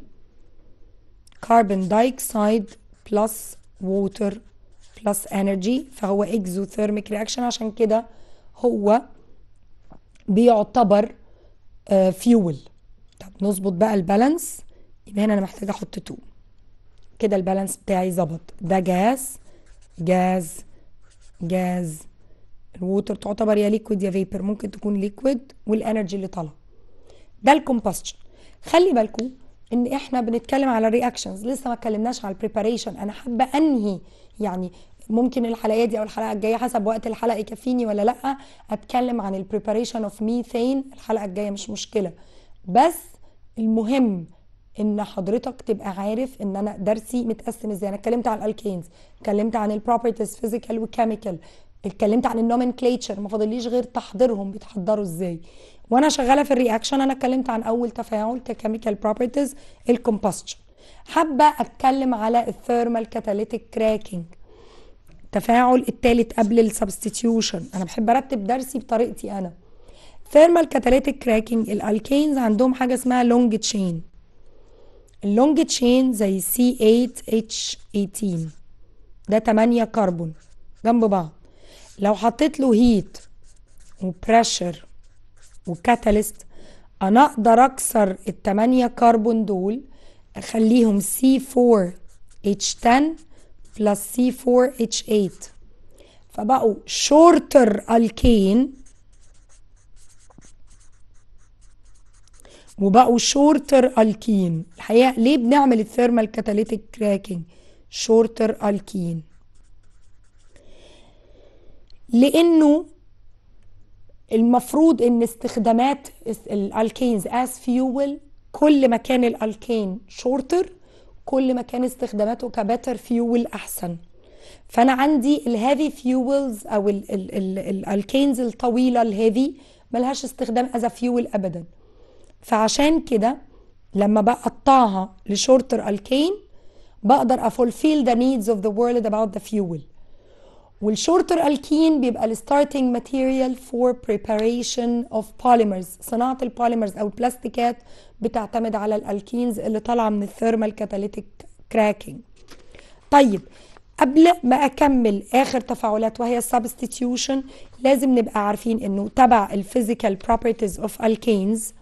كاربون دايكسايد بلس ووتر بلس انرجي فهو اكزوثيرميك رياكشن عشان كده هو بيعتبر فيول آه، طب نظبط بقى البالانس يبقى هنا انا محتاجه احط 2 كده البالانس بتاعي ظبط ده جاز جاز جاز الووتر تعتبر يا ليكويد يا فيبر ممكن تكون ليكويد والانرجي اللي طالعه ده الكومباستشن خلي بالكم ان احنا بنتكلم على الرياكشنز لسه ما اتكلمناش على البريباريشن انا حابه انهي يعني ممكن الحلقه دي او الحلقه الجايه حسب وقت الحلقه يكفيني ولا لا اتكلم عن البريباريشن اوف ميثين الحلقه الجايه مش مشكله بس المهم ان حضرتك تبقى عارف ان انا درسي متقسم ازاي انا اتكلمت عن الالكينز اتكلمت عن البروبرتيز فيزيكال وكيميكال اتكلمت عن النومنكليتشر ما فاضليش غير تحضيرهم بيتحضروا ازاي وانا شغاله في الرياكشن انا اتكلمت عن اول تفاعل ككيميكال بروبرتيز الكومباستشن حابه اتكلم على الثيرمال كاتاليتيك كراكنج التفاعل الثالث قبل السبستيتيوشن انا بحب ارتب درسي بطريقتي انا ثيرمال كاتاليتيك كراكنج الالكينز عندهم حاجه اسمها لونج تشين اللونج تشين زي C8H18 ده 8 كربون جنب بعض لو حطيت له هيت وبريشر وكاتاليست انا اقدر اكسر التمانية كربون دول اخليهم C4H10 بلس C4H8 فبقوا شورتر الكين وبقوا شورتر الكين الحقيقه ليه بنعمل الثيرمال كاتاليتيك كراكنج شورتر الكين لانه المفروض ان استخدامات الالكينز از فيول كل ما كان الالكين شورتر كل ما كان استخداماته كباتر فيول احسن فانا عندي الهيفي فيولز او الالكينز الطويله الهيفي ملهاش استخدام از فيول ابدا فعشان كده لما بقطعها لشورتر الكين بقدر افولفيل ذا نيدز اوف ذا وورلد اباوت ذا فيول والشورتر الكين بيبقى الستارتنج ماتيريال فور بريباريشن اوف بوليمرز صناعه البوليمرز او البلاستيكات بتعتمد على الالكينز اللي طالعه من الثيرمال كاتاليتيك كراكنج طيب قبل ما اكمل اخر تفاعلات وهي substitution لازم نبقى عارفين انه تبع الفيزيكال بروبرتيز اوف الكينز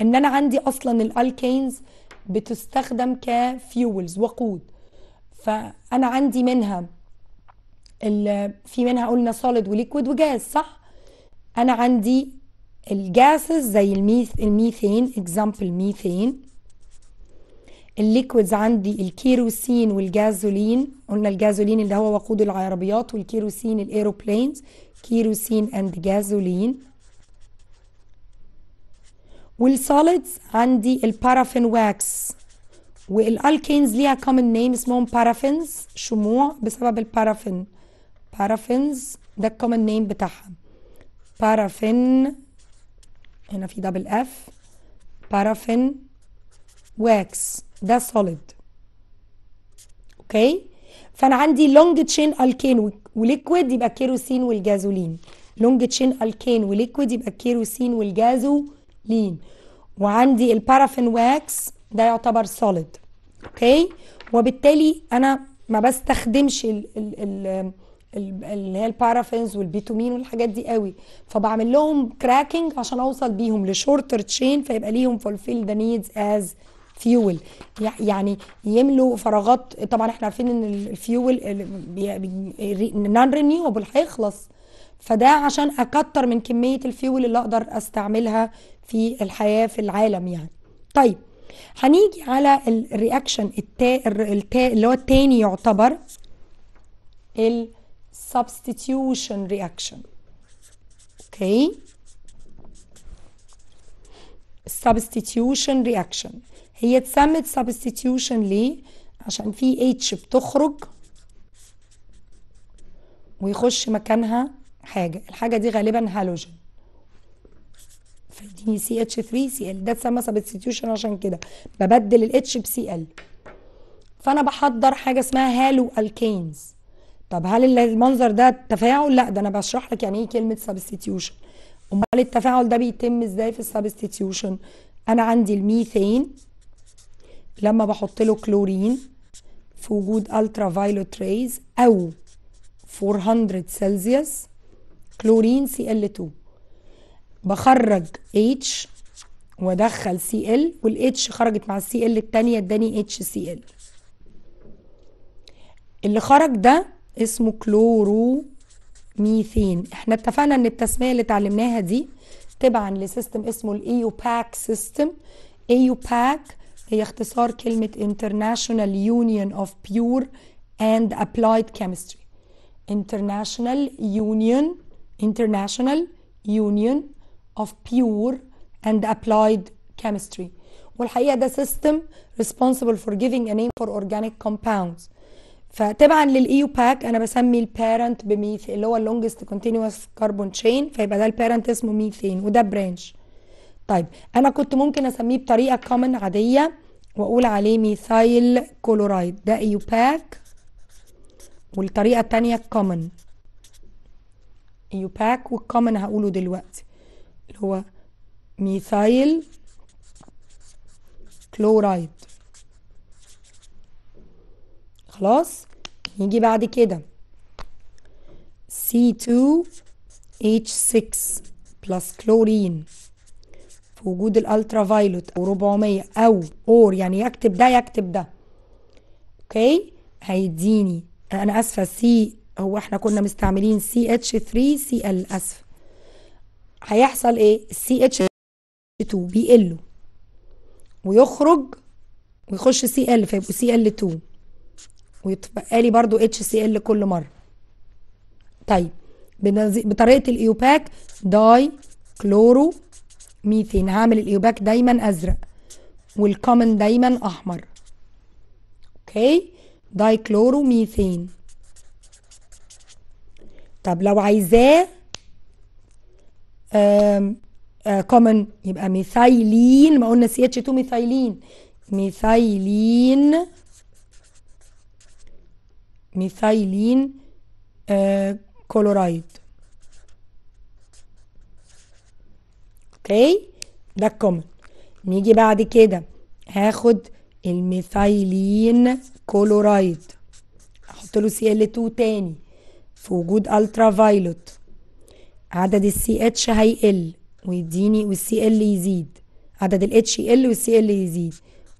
ان انا عندي اصلا الالكينز بتستخدم كفيولز وقود فانا عندي منها في منها قلنا سوليد وليكويد وجاز صح انا عندي الجاسز زي الميث الميثين اكزامبل ميثين الليكويدز عندي الكيروسين والجازولين قلنا الجازولين اللي هو وقود العربيات والكيروسين الايروبلينز كيروسين اند جازولين والسوليدز عندي البارافين واكس والالكينز ليها كومن نيم اسمهم بارافينز شموع بسبب البارافين بارافينز ده الكومن نيم بتاعها بارافين هنا في دبل اف بارافين واكس ده سوليد اوكي فانا عندي لونج تشين الكين وليكويد يبقى كيروسين والجازولين لونج تشين الكين وليكويد يبقى كيروسين والجازولين لين وعندي البارافين واكس ده يعتبر سوليد اوكي وبالتالي انا ما بستخدمش ال ال ال اللي هي البارافينز والبيتومين والحاجات دي قوي فبعمل لهم كراكنج عشان اوصل بيهم لشورتر تشين فيبقى ليهم فولفيل ذا نيدز از فيول يعني يملوا فراغات طبعا احنا عارفين ان الفيول نان رينيوبل هيخلص فده عشان اكتر من كميه الفيول اللي اقدر استعملها في الحياه في العالم يعني طيب هنيجي على الرياكشن التاء اللي هو التاني يعتبر ال substitution رياكشن اوكي substitution رياكشن هي اتسمت substitution ليه عشان في اتش بتخرج ويخش مكانها حاجه الحاجه دي غالبا هالوجين فيديني سي اتش 3 سي ال ده اتسمى سبستيوشن عشان كده ببدل الاتش بسي ال فانا بحضر حاجه اسمها هالو الكينز طب هل المنظر ده تفاعل لا ده انا بشرح لك يعني ايه كلمه سبستيوشن امال التفاعل ده بيتم ازاي في السبستيوشن انا عندي الميثين لما بحط له كلورين في وجود الترا فايلوت ريز او 400 سلسيوس كلورين سي ال 2 بخرج H وادخل Cl والاتش خرجت مع السي ال التانية اداني اتش سي ال اللي خرج ده اسمه كلورو ميثين احنا اتفقنا ان التسمية اللي اتعلمناها دي تبعا لسيستم اسمه الايوباك سيستم ايوباك هي اختصار كلمة International Union of Pure and Applied Chemistry International Union International Union of pure and applied chemistry والحقيقه ده system responsible for giving a name for organic compounds فتبعا للايو باك e انا بسمي البارنت بميث اللي هو اللونجست كونتينوس كربون تشين فيبقى ده البارنت اسمه ميثين وده برانش طيب انا كنت ممكن اسميه بطريقه كومن عاديه واقول عليه ميثايل كلورايد ده ايو e باك والطريقه الثانيه كومن ايو باك والكومن هقوله دلوقتي اللي هو ميثايل كلورايد خلاص يجي بعد كده C2H6 بلس كلورين في وجود الالترا فايلوت او 400 او اور يعني يكتب ده يكتب ده اوكي هيديني انا اسفه سي هو احنا كنا مستعملين سي اتش 3 سي ال اسفه هيحصل ايه ال ch 2 بيقل ويخرج ويخش CL فيبقي فيبقوا 2 ويتبقى لي برضو HCL كل مره طيب بطريقه الايوباك داي كلورو ميثين هعمل الايوباك دايما ازرق والكومن دايما احمر اوكي داي كلورو ميثين طب لو عايزاه كومن يبقى ميثايلين ما قلنا سي اتش 2 ميثايلين ميثايلين ميثايلين آه كلورايد اوكي ده الكومن نيجي بعد كده هاخد الميثايلين كلورايد احط له سي ال 2 تاني في وجود الترا فايلوت عدد السي اتش هيقل ويديني والسي ال يزيد عدد الاتش يقل والسي ال يزيد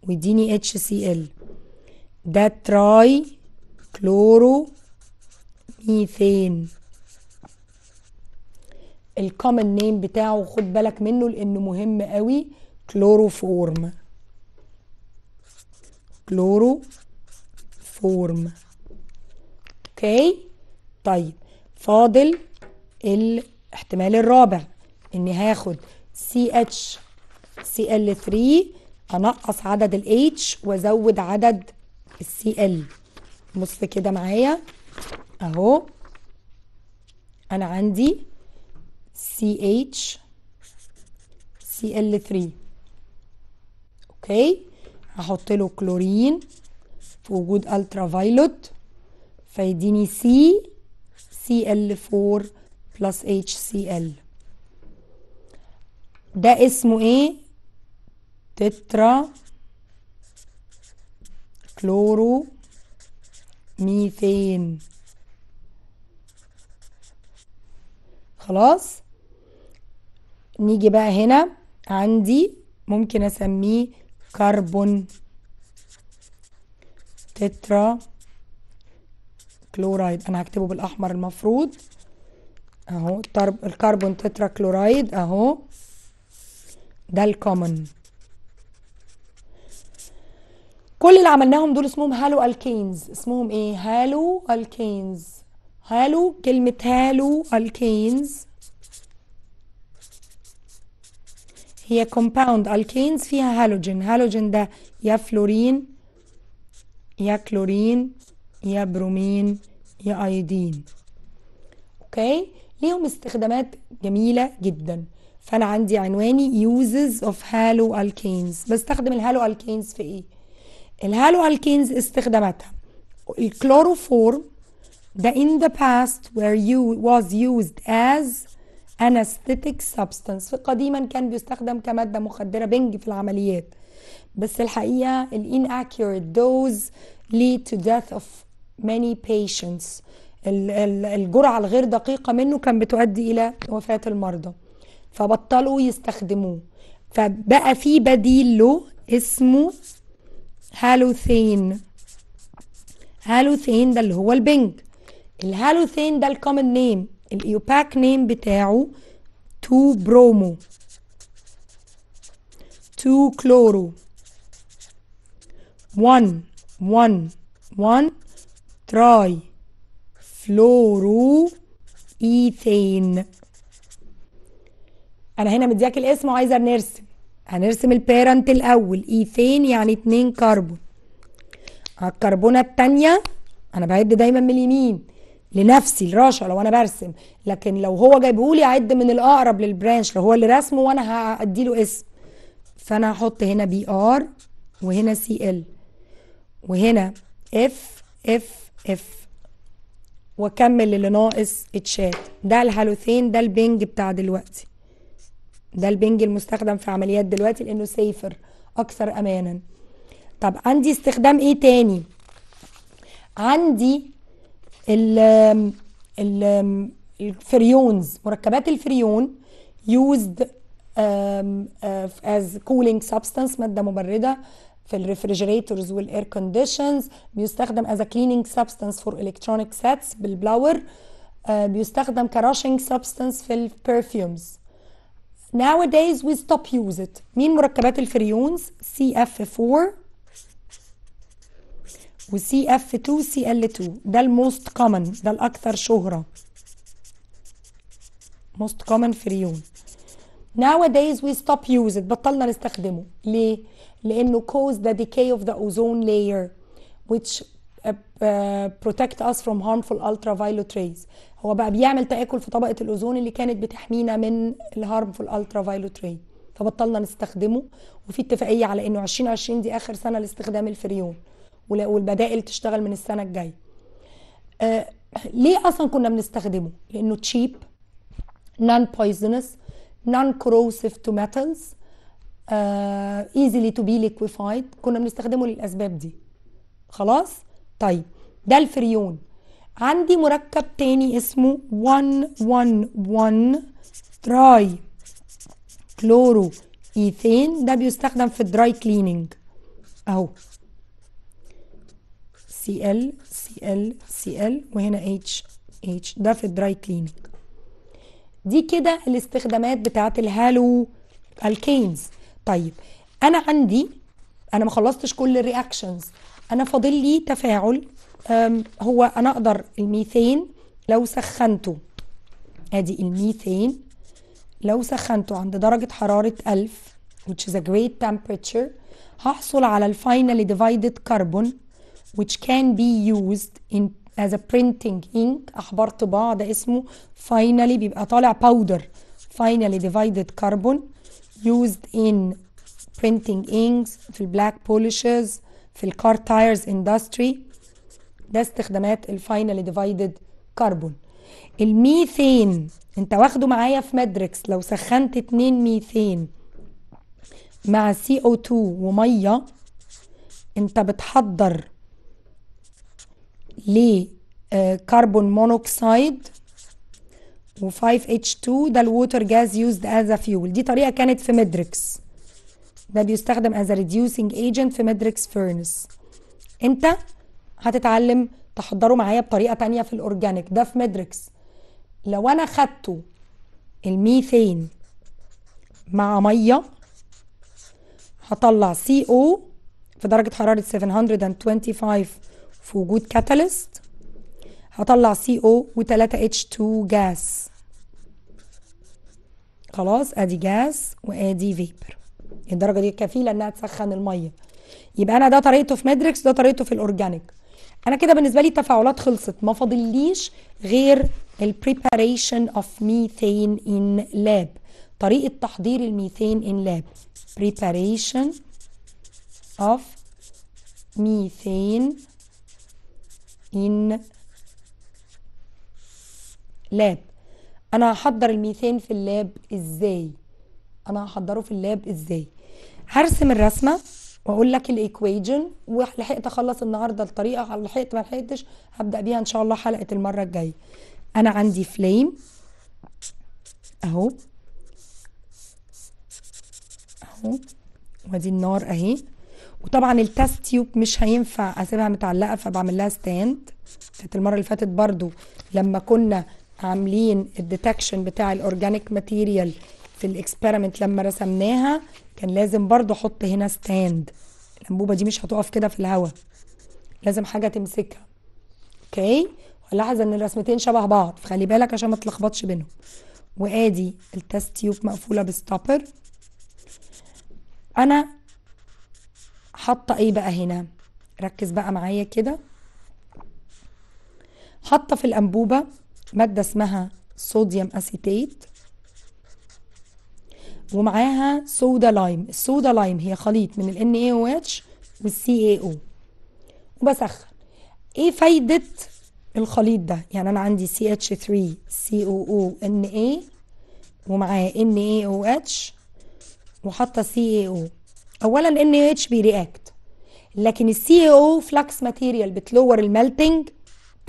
ويديني اتش سي ال ده تراي كلورو ميثين الكومن نيم بتاعه خد بالك منه لانه مهم قوي كلوروفورم كلورو فورم اوكي طيب فاضل ال الاحتمال الرابع اني هاخد سي اتش سي ال 3 انقص عدد ال H وازود عدد السي ال بص كده معايا اهو انا عندي سي اتش سي ال 3 اوكي هحط له كلورين في وجود الترا فيديني سي سي ال 4 بلس اتش سي ال ده اسمه ايه تترا كلورو ميثين خلاص نيجي بقى هنا عندي ممكن اسميه كربون تترا كلورايد انا هكتبه بالاحمر المفروض اهو الكربون تترا كلورايد اهو ده الكومن كل اللي عملناهم دول اسمهم هالو الكينز اسمهم ايه هالو الكينز هالو كلمة هالو الكينز هي كومباوند الكينز فيها هالوجين هالوجين ده يا فلورين يا كلورين يا برومين يا ايودين اوكي ليهم استخدامات جميلة جدا فأنا عندي عنواني uses of halo alkanes بستخدم الهالو alkanes في إيه؟ الهالو alkanes استخداماتها الكلوروفورم ده in the past where you was used as anesthetic substance قديما كان بيستخدم كمادة مخدرة بنج في العمليات بس الحقيقة ال inaccurate dose lead to death of many patients الجرعة الغير دقيقة منه كان بتؤدي إلى وفاة المرضى فبطلوا يستخدموه فبقى في بديل له اسمه هالوثين هالوثين ده اللي هو البنج الهالوثين ده الكومن نيم الايوباك نيم بتاعه تو برومو تو كلورو 1 1 1 تراي فلورو ايثين انا هنا مدياك الاسم وعايزه نرسم هنرسم البيرنت الاول ايثين يعني اتنين كربون على الكربونه التانية انا بعد دايما من اليمين لنفسي لرشا لو انا برسم لكن لو هو جايبهولي اعد من الاقرب للبرانش لو هو اللي رسمه وانا هديله اسم فانا هحط هنا بي ار وهنا سي ال وهنا اف اف اف واكمل اللي ناقص اتشال ده الهالوثين ده البنج بتاع دلوقتي ده البنج المستخدم في عمليات دلوقتي لانه سيفر اكثر امانا طب عندي استخدام ايه تاني عندي ال ال الفريونز مركبات الفريون used um, uh, as cooling substance مادة مبردة في الريفريجريتورز والاير كونديشنز بيستخدم از كليننج سبستانس فور الكترونيك سيتس بالبلاور آه، بيستخدم كراشنج سبستانس في البرفيومز nowadays we stop use it مين مركبات الفريونز CF4 و CF2 CL2 ده الموست كومن ده الاكثر شهره most common فريون nowadays we stop use it بطلنا نستخدمه ليه لانه cause the decay of the ozone layer which uh, uh, protect us from harmful ultraviolet rays هو بقى بيعمل تآكل في طبقة الأوزون اللي كانت بتحمينا من الهارمفول الترافايلوت راي فبطلنا نستخدمه وفي اتفاقية على إنه 2020 دي آخر سنة لاستخدام الفريون والبدائل تشتغل من السنة الجاية آه ليه أصلا كنا بنستخدمه؟ لأنه تشيب نون بويزنس نون كروسيف تو ميتالز ايزلي تو بي ليكويفايد كنا بنستخدمه للاسباب دي خلاص طيب ده الفريون عندي مركب تاني اسمه 111 تراي كلورو ايثين ده بيستخدم في الدراي كليننج اهو سي سي ال ال سي ال وهنا اتش اتش ده في الدراي كليننج دي كده الاستخدامات بتاعت الهالو الكينز طيب انا عندي انا ما خلصتش كل الرياكشنز انا فاضل لي تفاعل هو انا اقدر الميثين لو سخنته ادي الميثين لو سخنته عند درجة حرارة 1000 which is a great temperature هحصل على الفاينلي ديفايدد كربون which can be used in as a printing ink أحبار طباعة ده اسمه finally بيبقى طالع باودر finally divided carbon used in printing inks في black polishes في الكار tires industry ده استخدامات الفاينالي ديفايدد كربون الميثين انت واخده معايا في ماتريكس لو سخنت اتنين ميثين مع سي او 2 وميه انت بتحضر لكربون مونوكسيد آه، و5H2 ده الووتر جاز يوزد از فيول دي طريقه كانت في مدريكس ده بيستخدم از ريديوسينج ايجنت في مدريكس فيرنس انت هتتعلم تحضره معايا بطريقه تانية في الاورجانيك ده في مدريكس لو انا خدته الميثين مع ميه هطلع سي او في درجه حراره 725 في وجود كاتاليست هطلع CO و 3H2 جاز خلاص ادي جاز وادي فيبر الدرجه دي كفيله انها تسخن الميه يبقى انا ده طريقته في ميدريكس ده طريقته في الاورجانيك انا كده بالنسبه لي التفاعلات خلصت ما فاضليش غير البريباريشن اوف ميثين ان لاب طريقه تحضير الميثين ان لاب preparation of methane in لاب انا هحضر الميثان في اللاب ازاي انا هحضره في اللاب ازاي هرسم الرسمه واقول لك الايكويجن ولحقت اخلص النهارده الطريقه لحقت ما لحقتش هبدا بيها ان شاء الله حلقه المره الجايه انا عندي فليم اهو اهو وادي النار اهي وطبعا التست تيوب مش هينفع اسيبها متعلقه فبعمل لها ستاند كانت المره اللي فاتت برضو لما كنا عاملين الديتكشن بتاع الاورجانيك ماتيريال في الاكسبيرمنت لما رسمناها كان لازم برضو احط هنا ستاند الانبوبه دي مش هتقف كده في الهواء لازم حاجه تمسكها اوكي ولاحظ ان الرسمتين شبه بعض فخلي بالك عشان ما تلخبطش بينهم وادي التست تيوب مقفوله بستوبر انا حاطه ايه بقى هنا ركز بقى معايا كده حاطه في الانبوبه مادة اسمها صوديوم اسيتيت ومعاها صودا لايم الصودا لايم هي خليط من ال NaOH وال CaO وبسخن ايه فايدة الخليط ده يعني انا عندي CH3 COO NA ومعاه NaOH وحاطة CaO اولا ال NaOH بيرياكت لكن ال CaO فلاكس ماتيريال بتلور الميلتنج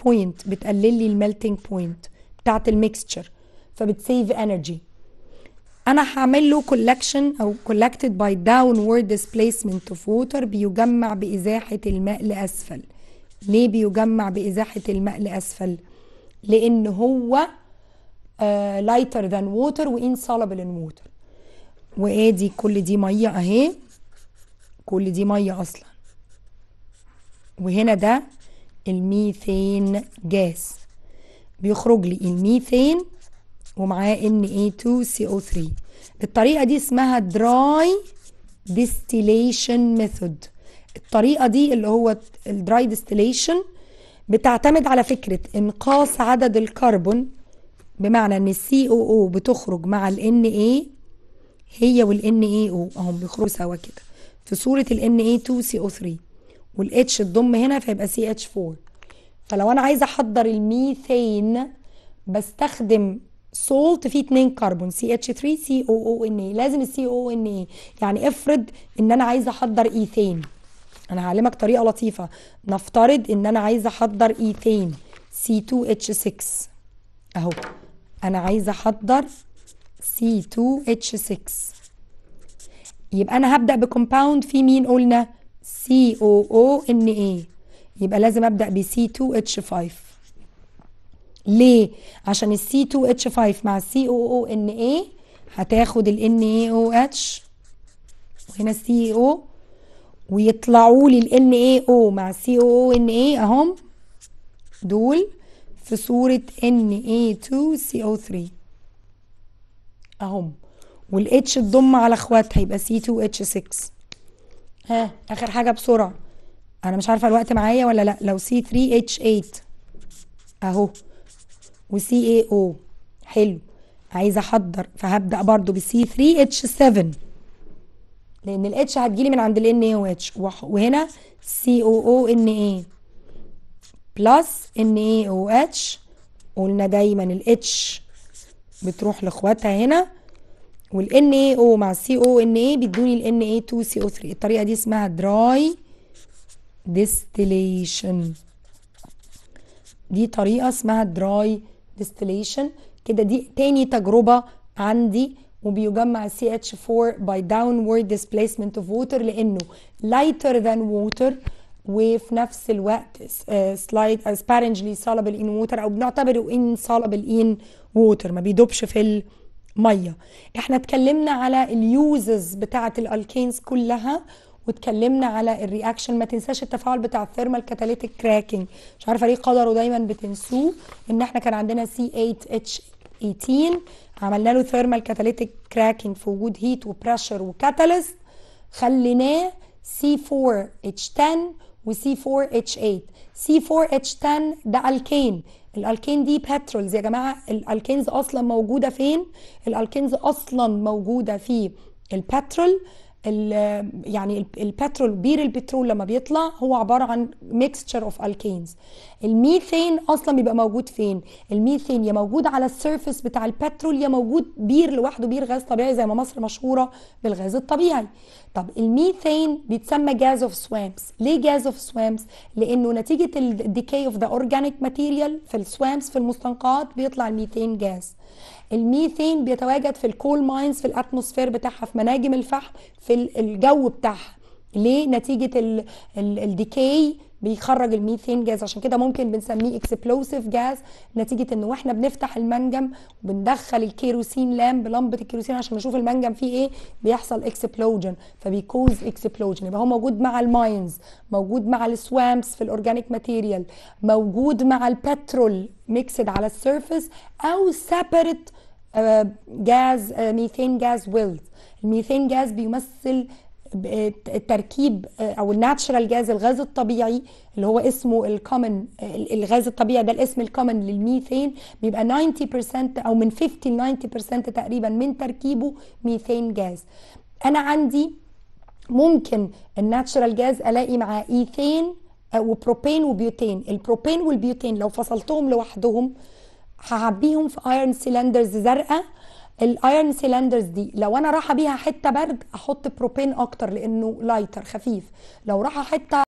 بوينت بتقلل لي الميلتنج بوينت بتاعت الميكستشر فبتسيف انرجي انا هعمل له كولكشن او كولكتد باي داون وورد ديسبيسمنت اوف ووتر بيجمع بازاحه الماء لاسفل ليه بيجمع بازاحه الماء لاسفل لان هو لايتر ذان ووتر وانسولبل ان ووتر وادي كل دي ميه اهي كل دي ميه اصلا وهنا ده الميثين جاز بيخرج لي الميثين ومعاه Na2CO3 الطريقة دي اسمها دراي ديستيليشن ميثود الطريقة دي اللي هو الدراي ديستيليشن بتعتمد على فكرة انقاص عدد الكربون بمعنى ان السي او او بتخرج مع ان اي هي ان اي او اهم بيخرجوا سوا كده في صورة ان اي 2 سي او 3 والاتش تضم هنا فيبقى سي اتش 4 فلو انا عايزه احضر الميثين بستخدم سولت فيه اتنين كربون سي اتش 3 سي او او ان اي لازم السي او ان اي يعني افرض ان انا عايزه احضر ايثين انا هعلمك طريقه لطيفه نفترض ان انا عايزه احضر ايثين سي 2 اتش 6 اهو انا عايزه احضر سي 2 اتش 6 يبقى انا هبدا بكومباوند فيه مين قلنا سي او او ان اي يبقى لازم ابدا ب سي 2 اتش 5 ليه عشان السي 2 اتش 5 مع السي او او ان اي هتاخد الان اي او اتش وهنا السي او ويطلعوا لي الان اي او مع سي او او ان اي اهم دول في صوره ان اي 2 سي او 3 اهم والاتش تضم على اخواتها يبقي سي 2 اتش 6 ها اخر حاجه بسرعه انا مش عارفه الوقت معايا ولا لا لو سي 3 اتش 8 اهو وسي اي او حلو عايزه احضر فهبدا برضو بسي 3 اتش 7 لان الاتش هتجيلي من عند الان اي واتش وهنا سي او او ان اي بلس ان اي او اتش قلنا دايما الاتش بتروح لاخواتها هنا والان اي او مع السي او ان اي بيدوني الان اي 2 سي او 3 الطريقه دي اسمها دراي ديستليشن دي طريقه اسمها دراي ديستليشن كده دي تاني تجربه عندي وبيجمع CH4 by downward displacement of water لانه لايتر ذان ووتر وفي نفس الوقت سلايد اسبارنجلي صالبل ان ووتر او بنعتبره ان صالبل ان ووتر ما بيدوبش في ال ميه احنا اتكلمنا على اليوزز بتاعه الالكينز كلها واتكلمنا على الرياكشن ما تنساش التفاعل بتاع الثيرمال كاتاليتيك كراكنج مش عارفه ليه قدروا دايما بتنسوه ان احنا كان عندنا C8H18 عملنا له ثيرمال كاتاليتيك كراكنج في وجود هيت وبريشر وكاتاليست خليناه C4H10 و C4H8 C4H10 ده الكين الالكين دي باترولز يا جماعه الالكينز اصلا موجوده فين الالكينز اصلا موجوده في الباترول يعني البترول بير البترول لما بيطلع هو عباره عن ميكستشر اوف الكينز الميثين اصلا بيبقى موجود فين الميثين يا موجود على السيرفس بتاع البترول يا موجود بير لوحده بير غاز طبيعي زي ما مصر مشهوره بالغاز الطبيعي طب الميثين بيتسمى جاز اوف سوامبس ليه جاز اوف سوامبس لانه نتيجه الديكاي اوف ذا اورجانيك ماتيريال في السوامبس في المستنقعات بيطلع الميثين جاز الميثين بيتواجد في الكول ماينز في الاتموسفير بتاعها في مناجم الفحم في الجو بتاعها ليه نتيجه الديكاي بيخرج الميثين جاز عشان كده ممكن بنسميه اكسبلوسيف جاز نتيجه ان واحنا بنفتح المنجم وبندخل الكيروسين لامب لمبه الكيروسين عشان نشوف المنجم فيه ايه بيحصل اكسبلوجن فبيكوز اكسبلوجن يبقى هو موجود مع الماينز موجود مع السوامبس في الاورجانيك ماتيريال موجود مع البترول ميكسد على السيرفيس او سيبريت آه، جاز آه، ميثين جاز ويلز الميثين جاز بيمثل التركيب آه، او الناتشرال جاز الغاز الطبيعي اللي هو اسمه الكومن الغاز الطبيعي ده الاسم الكومن للميثين بيبقى 90% او من 50 ل 90% تقريبا من تركيبه ميثين جاز انا عندي ممكن الناتشرال جاز الاقي معاه ايثين وبروبين وبيوتين البروبين والبيوتين لو فصلتهم لوحدهم هعبيهم في ايرن سيلندرز زرقاء الايرن سيلندرز دي لو انا رايحه بيها حته برد احط بروبين اكتر لانه لايتر خفيف لو راحه حته